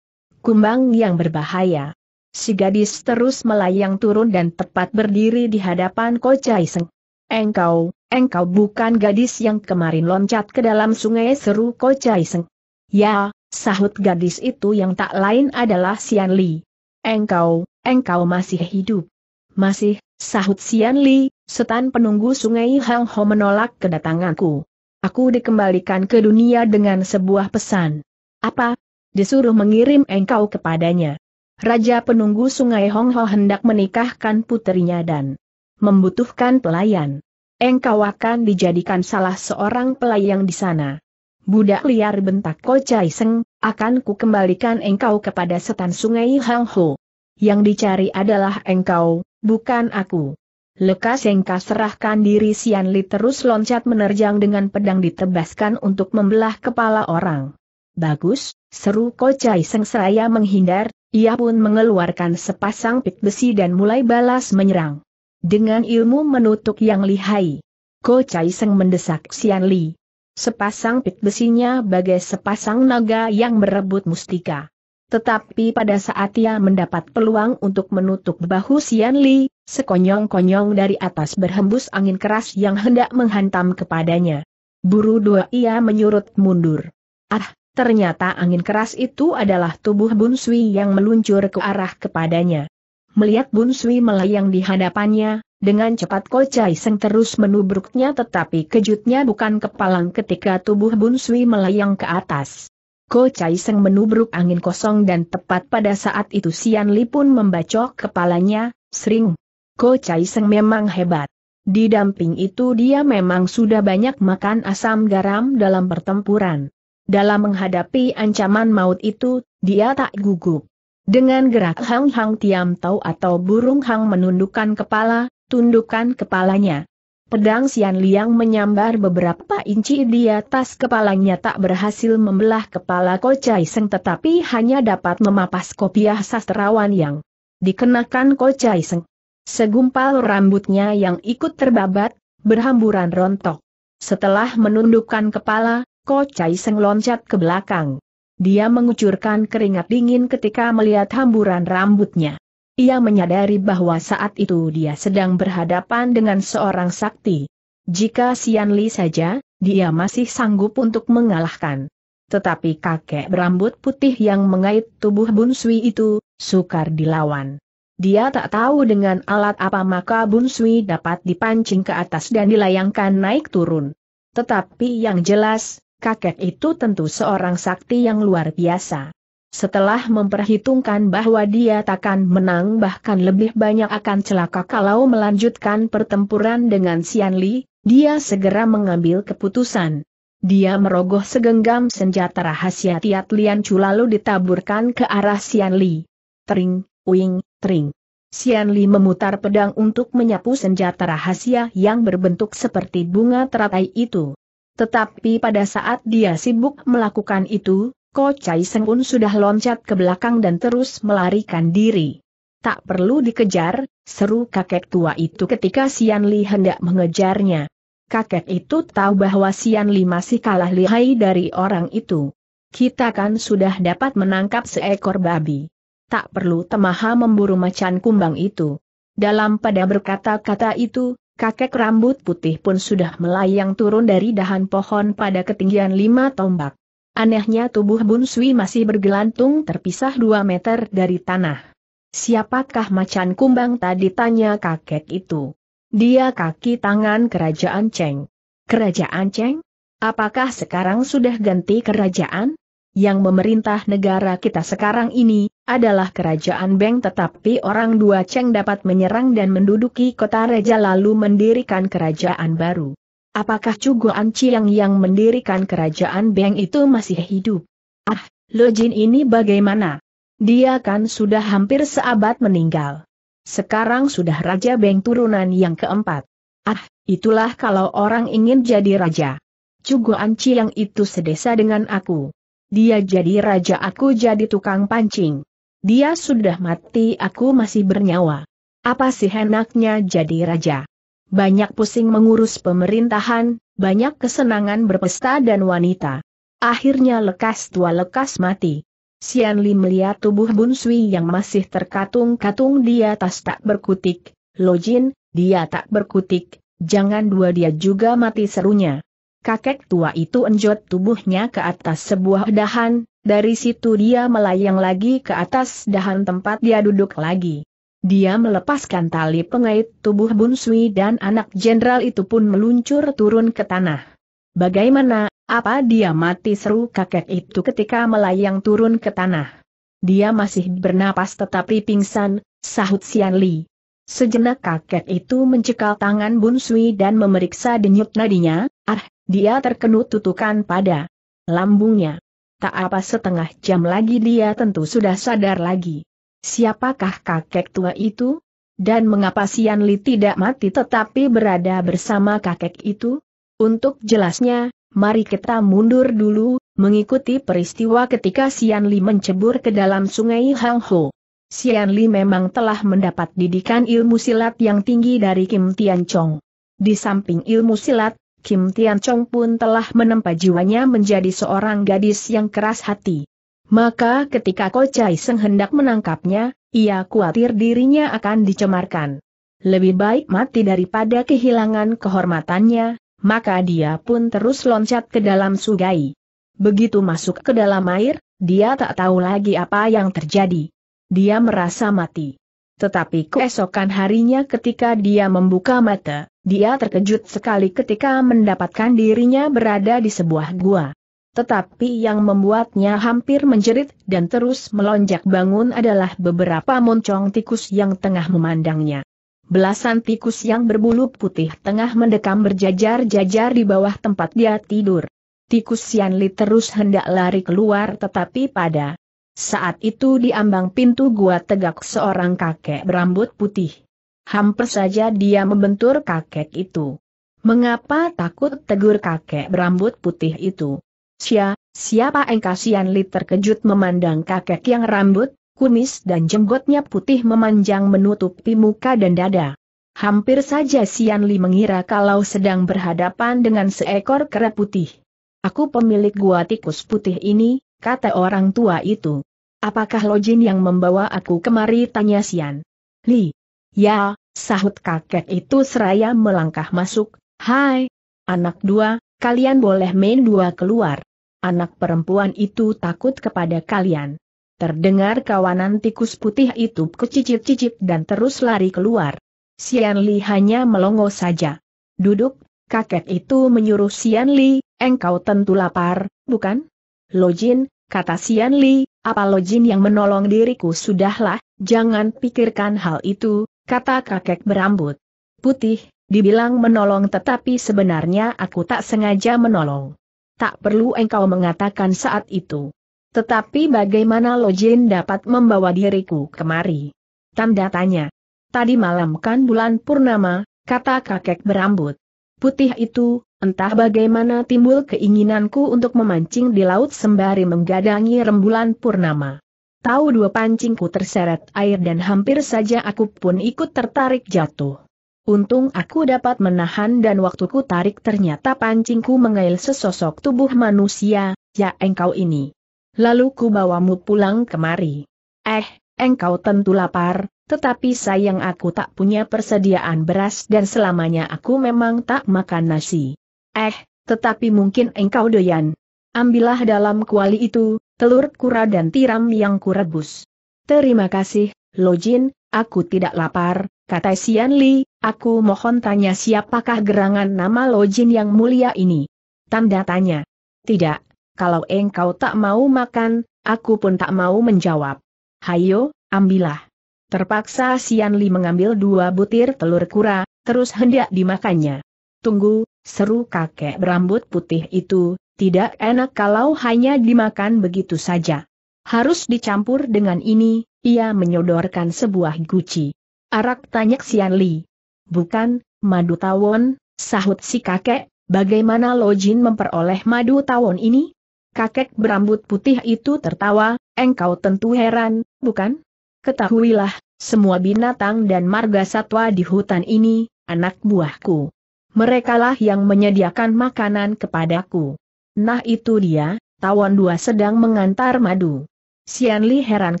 Kumbang yang berbahaya. Si gadis terus melayang turun dan tepat berdiri di hadapan Kocai Seng. Engkau, engkau bukan gadis yang kemarin loncat ke dalam sungai seru Kocai Seng. Ya, sahut gadis itu yang tak lain adalah Sian Li. Engkau, engkau masih hidup. Masih, sahut Sian Li, setan penunggu sungai Hang Ho menolak kedatanganku. Aku dikembalikan ke dunia dengan sebuah pesan. Apa? Disuruh mengirim engkau kepadanya. Raja penunggu sungai Hong Ho hendak menikahkan putrinya dan membutuhkan pelayan. Engkau akan dijadikan salah seorang pelayang di sana. Budak liar bentak Ko Chai Seng, akan ku kembalikan engkau kepada setan sungai Hang Ho. Yang dicari adalah engkau, bukan aku. Lekas engkau serahkan diri Sian Li terus loncat menerjang dengan pedang ditebaskan untuk membelah kepala orang. Bagus, seru Ko Chai Seng seraya menghindar, ia pun mengeluarkan sepasang pik besi dan mulai balas menyerang. Dengan ilmu menutup yang lihai, Ko Chai Seng mendesak Sian Li, Sepasang pit besinya bagai sepasang naga yang merebut mustika. Tetapi pada saat ia mendapat peluang untuk menutup bahu Sian Li, sekonyong-konyong dari atas berhembus angin keras yang hendak menghantam kepadanya. Buru dua ia menyurut mundur. Ah, ternyata angin keras itu adalah tubuh Bun Sui yang meluncur ke arah kepadanya. Melihat Bun Sui melayang di hadapannya, dengan cepat Ko Chai Seng terus menubruknya tetapi kejutnya bukan kepalang ketika tubuh Bun Sui melayang ke atas. Ko Chai Seng menubruk angin kosong dan tepat pada saat itu Sian Li pun membacok kepalanya, sering. Ko Chai Seng memang hebat. Di damping itu dia memang sudah banyak makan asam garam dalam pertempuran. Dalam menghadapi ancaman maut itu, dia tak gugup. Dengan gerak Hang Hang Tiam Tau atau burung Hang menundukkan kepala, tundukkan kepalanya. Pedang Sian Liang menyambar beberapa inci di atas kepalanya tak berhasil membelah kepala Ko Chai Seng tetapi hanya dapat memapas kopiah sastrawan yang dikenakan Ko Chai Seng. Segumpal rambutnya yang ikut terbabat, berhamburan rontok. Setelah menundukkan kepala, Ko Chai Seng loncat ke belakang. Dia mengucurkan keringat dingin ketika melihat hamburan rambutnya. Ia menyadari bahwa saat itu dia sedang berhadapan dengan seorang sakti. Jika Sian Li saja, dia masih sanggup untuk mengalahkan. Tetapi kakek berambut putih yang mengait tubuh Bun Sui itu, sukar dilawan. Dia tak tahu dengan alat apa maka Bun Sui dapat dipancing ke atas dan dilayangkan naik turun. Tetapi yang jelas, kakek itu tentu seorang sakti yang luar biasa. Setelah memperhitungkan bahwa dia takkan menang bahkan lebih banyak akan celaka kalau melanjutkan pertempuran dengan Xian Li, dia segera mengambil keputusan. Dia merogoh segenggam senjata rahasia Tiat Lian Chu lalu ditaburkan ke arah Xian Li. Tring, wing, tring. Xian Li memutar pedang untuk menyapu senjata rahasia yang berbentuk seperti bunga teratai itu. Tetapi pada saat dia sibuk melakukan itu, Ko Chai Seng pun sudah loncat ke belakang dan terus melarikan diri. Tak perlu dikejar, seru kakek tua itu ketika Sian Li hendak mengejarnya. Kakek itu tahu bahwa Sian Li masih kalah lihai dari orang itu. Kita kan sudah dapat menangkap seekor babi. Tak perlu temaha memburu macan kumbang itu. Dalam pada berkata-kata itu, kakek rambut putih pun sudah melayang turun dari dahan pohon pada ketinggian lima tombak. Anehnya tubuh Bun Sui masih bergelantung terpisah dua meter dari tanah. Siapakah macan kumbang tadi tanya kakek itu? Dia kaki tangan kerajaan Cheng. Kerajaan Cheng? Apakah sekarang sudah ganti kerajaan? Yang memerintah negara kita sekarang ini, adalah kerajaan Beng tetapi orang dua Cheng dapat menyerang dan menduduki kota Raja lalu mendirikan kerajaan baru. Apakah Cugo Anciang yang mendirikan kerajaan Beng itu masih hidup? Ah, Lojin ini bagaimana? Dia kan sudah hampir seabad meninggal. Sekarang sudah Raja Beng turunan yang keempat. Ah, itulah kalau orang ingin jadi raja. Cuguan Anciang itu sedesa dengan aku. Dia jadi raja aku jadi tukang pancing. Dia sudah mati aku masih bernyawa. Apa sih enaknya jadi raja? banyak pusing mengurus pemerintahan, banyak kesenangan berpesta dan wanita. Akhirnya lekas tua lekas mati. Sian Li melihat tubuh Bun Sui yang masih terkatung-katung di atas tak berkutik, Lojin, dia tak berkutik, jangan dua dia juga mati serunya. Kakek tua itu enjot tubuhnya ke atas sebuah dahan, dari situ dia melayang lagi ke atas dahan tempat dia duduk lagi. Dia melepaskan tali pengait tubuh Bun Sui dan anak jenderal itu pun meluncur turun ke tanah. Bagaimana, apa dia mati seru kakek itu ketika melayang turun ke tanah. Dia masih bernapas tetapi pingsan, sahut Sian Li. Sejenak kakek itu mencekal tangan Bun Sui dan memeriksa denyut nadinya, ah, dia terkena tutukan pada lambungnya. Tak apa setengah jam lagi dia tentu sudah sadar lagi. Siapakah kakek tua itu? Dan mengapa Sian Li tidak mati tetapi berada bersama kakek itu? Untuk jelasnya, mari kita mundur dulu, mengikuti peristiwa ketika Sian Li mencebur ke dalam sungai Hang Ho. Sian Li memang telah mendapat didikan ilmu silat yang tinggi dari Kim Tian Chong. Di samping ilmu silat, Kim Tian Chong pun telah menempa jiwanya menjadi seorang gadis yang keras hati. Maka ketika Kocai Seng hendak menangkapnya, ia khawatir dirinya akan dicemarkan. Lebih baik mati daripada kehilangan kehormatannya, maka dia pun terus loncat ke dalam sungai. Begitu masuk ke dalam air, dia tak tahu lagi apa yang terjadi. Dia merasa mati. Tetapi keesokan harinya ketika dia membuka mata, dia terkejut sekali ketika mendapatkan dirinya berada di sebuah gua. Tetapi yang membuatnya hampir menjerit dan terus melonjak bangun adalah beberapa moncong tikus yang tengah memandangnya. Belasan tikus yang berbulu putih tengah mendekam berjajar-jajar di bawah tempat dia tidur. Tikus Sianli terus hendak lari keluar tetapi pada saat itu di ambang pintu gua tegak seorang kakek berambut putih. Hampir saja dia membentur kakek itu. Mengapa takut tegur kakek berambut putih itu? Sia, siapa engkau Sian Li terkejut memandang kakek yang rambut, kumis dan jenggotnya putih memanjang menutupi muka dan dada. Hampir saja Sian Li mengira kalau sedang berhadapan dengan seekor kera putih. Aku pemilik gua tikus putih ini, kata orang tua itu. Apakah Lojin yang membawa aku kemari tanya Sian? Li. Ya, sahut kakek itu seraya melangkah masuk. Hai, anak dua, Kalian boleh main dua keluar. Anak perempuan itu takut kepada kalian. Terdengar kawanan tikus putih itu kecicit-cicit dan terus lari keluar. Sian Li hanya melongo saja. Duduk, kakek itu menyuruh Sian Li, engkau tentu lapar, bukan? Lojin, kata Sian Li, apa Lojin yang menolong diriku sudahlah, jangan pikirkan hal itu, kata kakek berambut putih, Dibilang menolong tetapi sebenarnya aku tak sengaja menolong. Tak perlu engkau mengatakan saat itu. Tetapi bagaimana Lojin dapat membawa diriku kemari? Tanda tanya. Tadi malam kan bulan purnama, kata kakek berambut putih itu, entah bagaimana timbul keinginanku untuk memancing di laut sembari menggadangi rembulan purnama. Tahu dua pancingku terseret air dan hampir saja aku pun ikut tertarik jatuh. Untung aku dapat menahan dan waktuku tarik ternyata pancingku mengail sesosok tubuh manusia, ya engkau ini. Lalu ku bawamu pulang kemari. Eh, engkau tentu lapar, tetapi sayang aku tak punya persediaan beras dan selamanya aku memang tak makan nasi. Eh, tetapi mungkin engkau doyan. Ambillah dalam kuali itu, telur kura dan tiram yang kurebus. Terima kasih, Lojin, aku tidak lapar, kata Sian Li, aku mohon tanya siapakah gerangan nama Lojin yang mulia ini? Tanda tanya. Tidak, kalau engkau tak mau makan, aku pun tak mau menjawab. Hayo, ambillah. Terpaksa Sian Li mengambil dua butir telur kura, terus hendak dimakannya. Tunggu, seru kakek berambut putih itu, tidak enak kalau hanya dimakan begitu saja. Harus dicampur dengan ini, ia menyodorkan sebuah guci arak tanya Xian Li. Bukan, madu tawon, sahut si kakek, bagaimana Lojin memperoleh madu tawon ini? Kakek berambut putih itu tertawa, engkau tentu heran, bukan? Ketahuilah, semua binatang dan marga satwa di hutan ini, anak buahku. Merekalah yang menyediakan makanan kepadaku. Nah itu dia, tawon dua sedang mengantar madu. Xian Li heran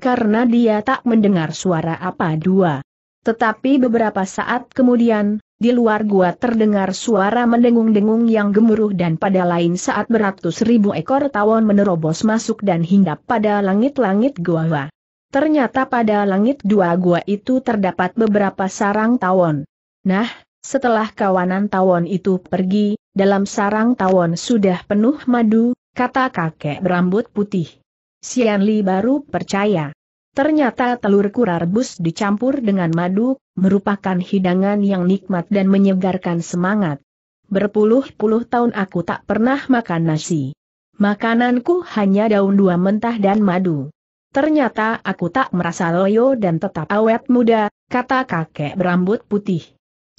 karena dia tak mendengar suara apa dua. Tetapi beberapa saat kemudian, di luar gua terdengar suara mendengung-dengung yang gemuruh dan pada lain saat beratus ribu ekor tawon menerobos masuk dan hinggap pada langit-langit gua. Ternyata pada langit dua gua itu terdapat beberapa sarang tawon. Nah, setelah kawanan tawon itu pergi, dalam sarang tawon sudah penuh madu, kata kakek berambut putih. Sian Li baru percaya. Ternyata telur kura rebus dicampur dengan madu, merupakan hidangan yang nikmat dan menyegarkan semangat. Berpuluh-puluh tahun aku tak pernah makan nasi. Makananku hanya daun dua mentah dan madu. Ternyata aku tak merasa loyo dan tetap awet muda, kata kakek berambut putih.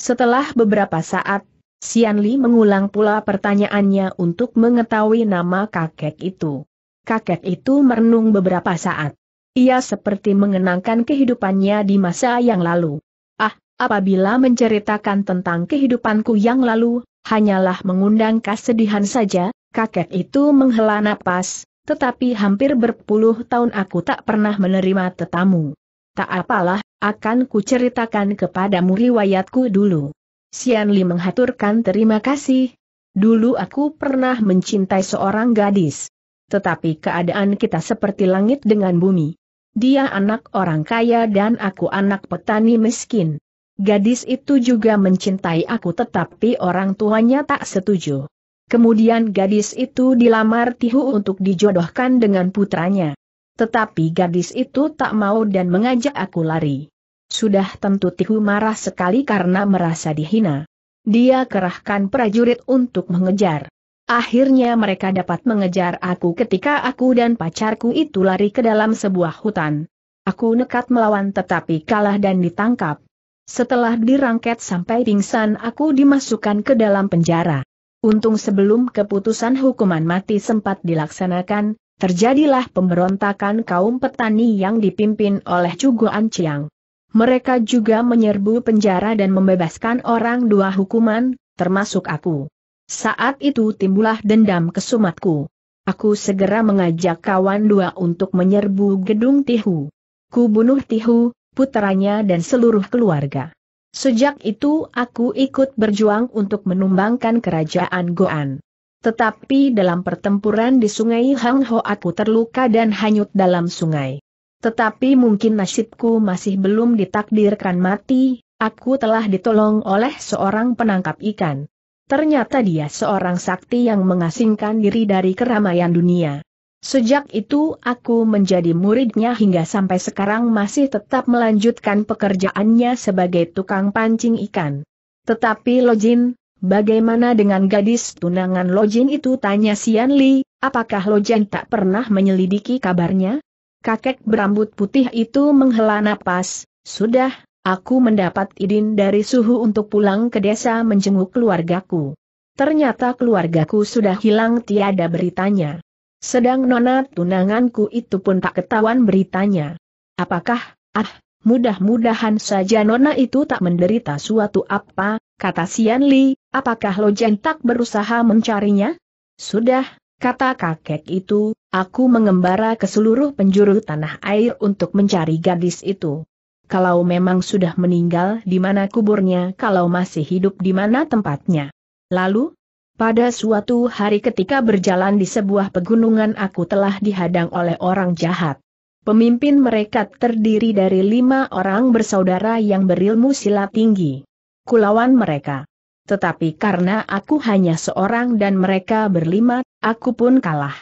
Setelah beberapa saat, Sian Li mengulang pula pertanyaannya untuk mengetahui nama kakek itu. Kakek itu merenung beberapa saat. Ia seperti mengenangkan kehidupannya di masa yang lalu. Ah, apabila menceritakan tentang kehidupanku yang lalu, hanyalah mengundang kesedihan saja, kakek itu menghela napas, tetapi hampir berpuluh tahun aku tak pernah menerima tetamu. Tak apalah, akan kuceritakan kepadamu riwayatku dulu. Sian Li menghaturkan terima kasih. Dulu aku pernah mencintai seorang gadis. Tetapi keadaan kita seperti langit dengan bumi. Dia anak orang kaya dan aku anak petani miskin. Gadis itu juga mencintai aku tetapi orang tuanya tak setuju. Kemudian gadis itu dilamar Tihu untuk dijodohkan dengan putranya. Tetapi gadis itu tak mau dan mengajak aku lari. Sudah tentu Tihu marah sekali karena merasa dihina. Dia kerahkan prajurit untuk mengejar. Akhirnya mereka dapat mengejar aku ketika aku dan pacarku itu lari ke dalam sebuah hutan. Aku nekat melawan tetapi kalah dan ditangkap. Setelah dirangket sampai pingsan aku dimasukkan ke dalam penjara. Untung sebelum keputusan hukuman mati sempat dilaksanakan, terjadilah pemberontakan kaum petani yang dipimpin oleh Cuguan Ciang. Mereka juga menyerbu penjara dan membebaskan orang dua hukuman, termasuk aku. Saat itu timbullah dendam kesumatku. Aku segera mengajak kawan dua untuk menyerbu gedung Tihu. Ku bunuh Tihu, putranya dan seluruh keluarga. Sejak itu aku ikut berjuang untuk menumbangkan kerajaan Goan. Tetapi dalam pertempuran di sungai Hang Ho aku terluka dan hanyut dalam sungai. Tetapi mungkin nasibku masih belum ditakdirkan mati, aku telah ditolong oleh seorang penangkap ikan. Ternyata dia seorang sakti yang mengasingkan diri dari keramaian dunia. Sejak itu aku menjadi muridnya hingga sampai sekarang masih tetap melanjutkan pekerjaannya sebagai tukang pancing ikan. Tetapi Lojin, bagaimana dengan gadis tunangan Lojin itu tanya Sian Li, apakah Lojin tak pernah menyelidiki kabarnya? Kakek berambut putih itu menghela napas, sudah, Aku mendapat izin dari suhu untuk pulang ke desa menjenguk keluargaku. Ternyata keluargaku sudah hilang tiada beritanya. Sedang nona tunanganku itu pun tak ketahuan beritanya. Apakah, ah, mudah-mudahan saja nona itu tak menderita suatu apa, kata Sian Li, apakah lo tak berusaha mencarinya? Sudah, Kata kakek itu, aku mengembara ke seluruh penjuru tanah air untuk mencari gadis itu kalau memang sudah meninggal di mana kuburnya, kalau masih hidup di mana tempatnya. Lalu, pada suatu hari ketika berjalan di sebuah pegunungan aku telah dihadang oleh orang jahat. Pemimpin mereka terdiri dari lima orang bersaudara yang berilmu silat tinggi. Kulawan mereka. Tetapi karena aku hanya seorang dan mereka berlima, aku pun kalah.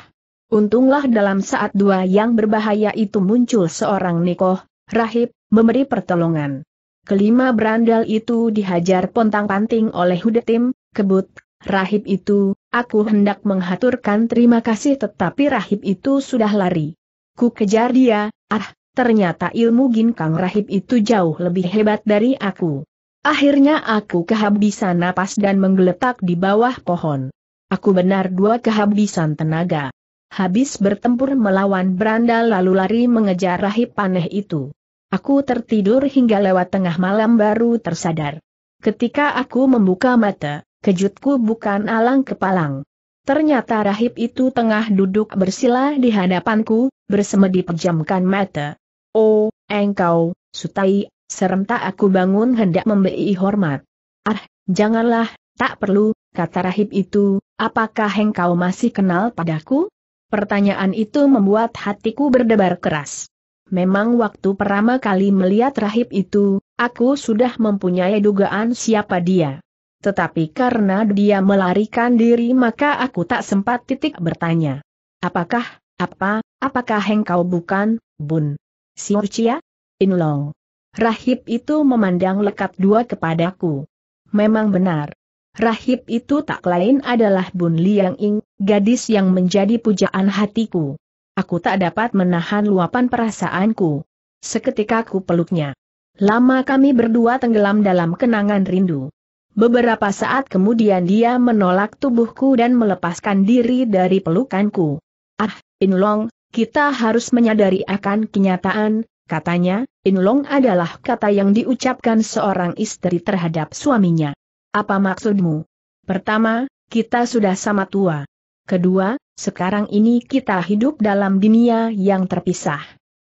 Untunglah dalam saat dua yang berbahaya itu muncul seorang Nikoh, Rahib, memberi pertolongan. Kelima berandal itu dihajar pontang-panting oleh Hudetim, kebut, rahib itu, aku hendak menghaturkan terima kasih tetapi rahib itu sudah lari. Ku kejar dia, ah, ternyata ilmu ginkang rahib itu jauh lebih hebat dari aku. Akhirnya aku kehabisan napas dan menggeletak di bawah pohon. Aku benar dua kehabisan tenaga. Habis bertempur melawan berandal lalu lari mengejar rahib paneh itu. Aku tertidur hingga lewat tengah malam baru tersadar. Ketika aku membuka mata, kejutku bukan alang kepalang. Ternyata rahib itu tengah duduk bersila di hadapanku, bersemedi pejamkan mata. Oh, engkau, sutai, serentak aku bangun hendak memberi hormat. Ah, janganlah, tak perlu, kata rahib itu, apakah engkau masih kenal padaku? Pertanyaan itu membuat hatiku berdebar keras memang waktu pertama kali melihat rahib itu, aku sudah mempunyai dugaan siapa dia. Tetapi karena dia melarikan diri maka aku tak sempat titik bertanya. Apakah, apa, apakah engkau bukan, bun? Siurcia? Inlong. Rahib itu memandang lekat dua kepadaku. Memang benar. Rahib itu tak lain adalah Bun Liang Ing, gadis yang menjadi pujaan hatiku. Aku tak dapat menahan luapan perasaanku. Seketika ku peluknya. Lama kami berdua tenggelam dalam kenangan rindu. Beberapa saat kemudian dia menolak tubuhku dan melepaskan diri dari pelukanku. Ah, Inlong, kita harus menyadari akan kenyataan, katanya, Inlong adalah kata yang diucapkan seorang istri terhadap suaminya. Apa maksudmu? Pertama, kita sudah sama tua. Kedua, sekarang ini kita hidup dalam dunia yang terpisah.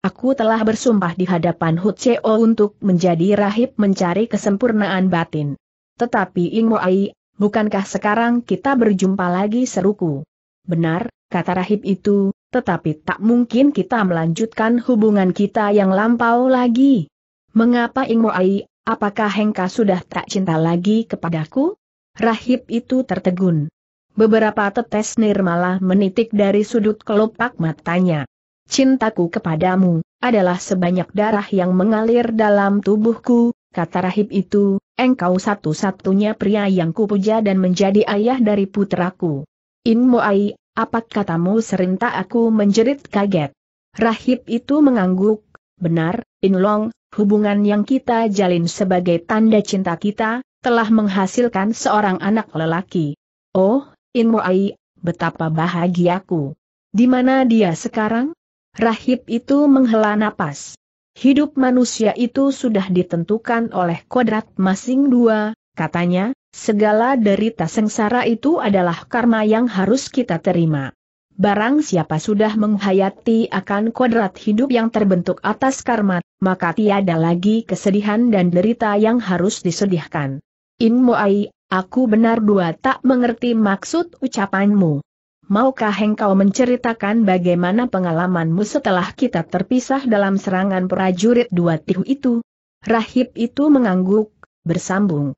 Aku telah bersumpah di hadapan Cheo untuk menjadi rahib mencari kesempurnaan batin. Tetapi Ai, bukankah sekarang kita berjumpa lagi seruku? Benar, kata rahib itu, tetapi tak mungkin kita melanjutkan hubungan kita yang lampau lagi. Mengapa Ai, apakah Hengka sudah tak cinta lagi kepadaku? Rahib itu tertegun. Beberapa tetes nirmala menitik dari sudut kelopak matanya. Cintaku kepadamu, adalah sebanyak darah yang mengalir dalam tubuhku, kata rahib itu, engkau satu-satunya pria yang kupuja dan menjadi ayah dari putraku. Inmoai, apa katamu serinta aku menjerit kaget. Rahib itu mengangguk, benar, Inlong, hubungan yang kita jalin sebagai tanda cinta kita, telah menghasilkan seorang anak lelaki. Oh, Inmoai, betapa bahagiaku. Di mana dia sekarang? Rahib itu menghela napas. Hidup manusia itu sudah ditentukan oleh kodrat masing dua, katanya, segala derita sengsara itu adalah karma yang harus kita terima. Barang siapa sudah menghayati akan kodrat hidup yang terbentuk atas karma, maka tiada lagi kesedihan dan derita yang harus disedihkan. In Moai, Aku benar dua tak mengerti maksud ucapanmu. Maukah engkau menceritakan bagaimana pengalamanmu setelah kita terpisah dalam serangan prajurit dua tihu itu? Rahib itu mengangguk, bersambung.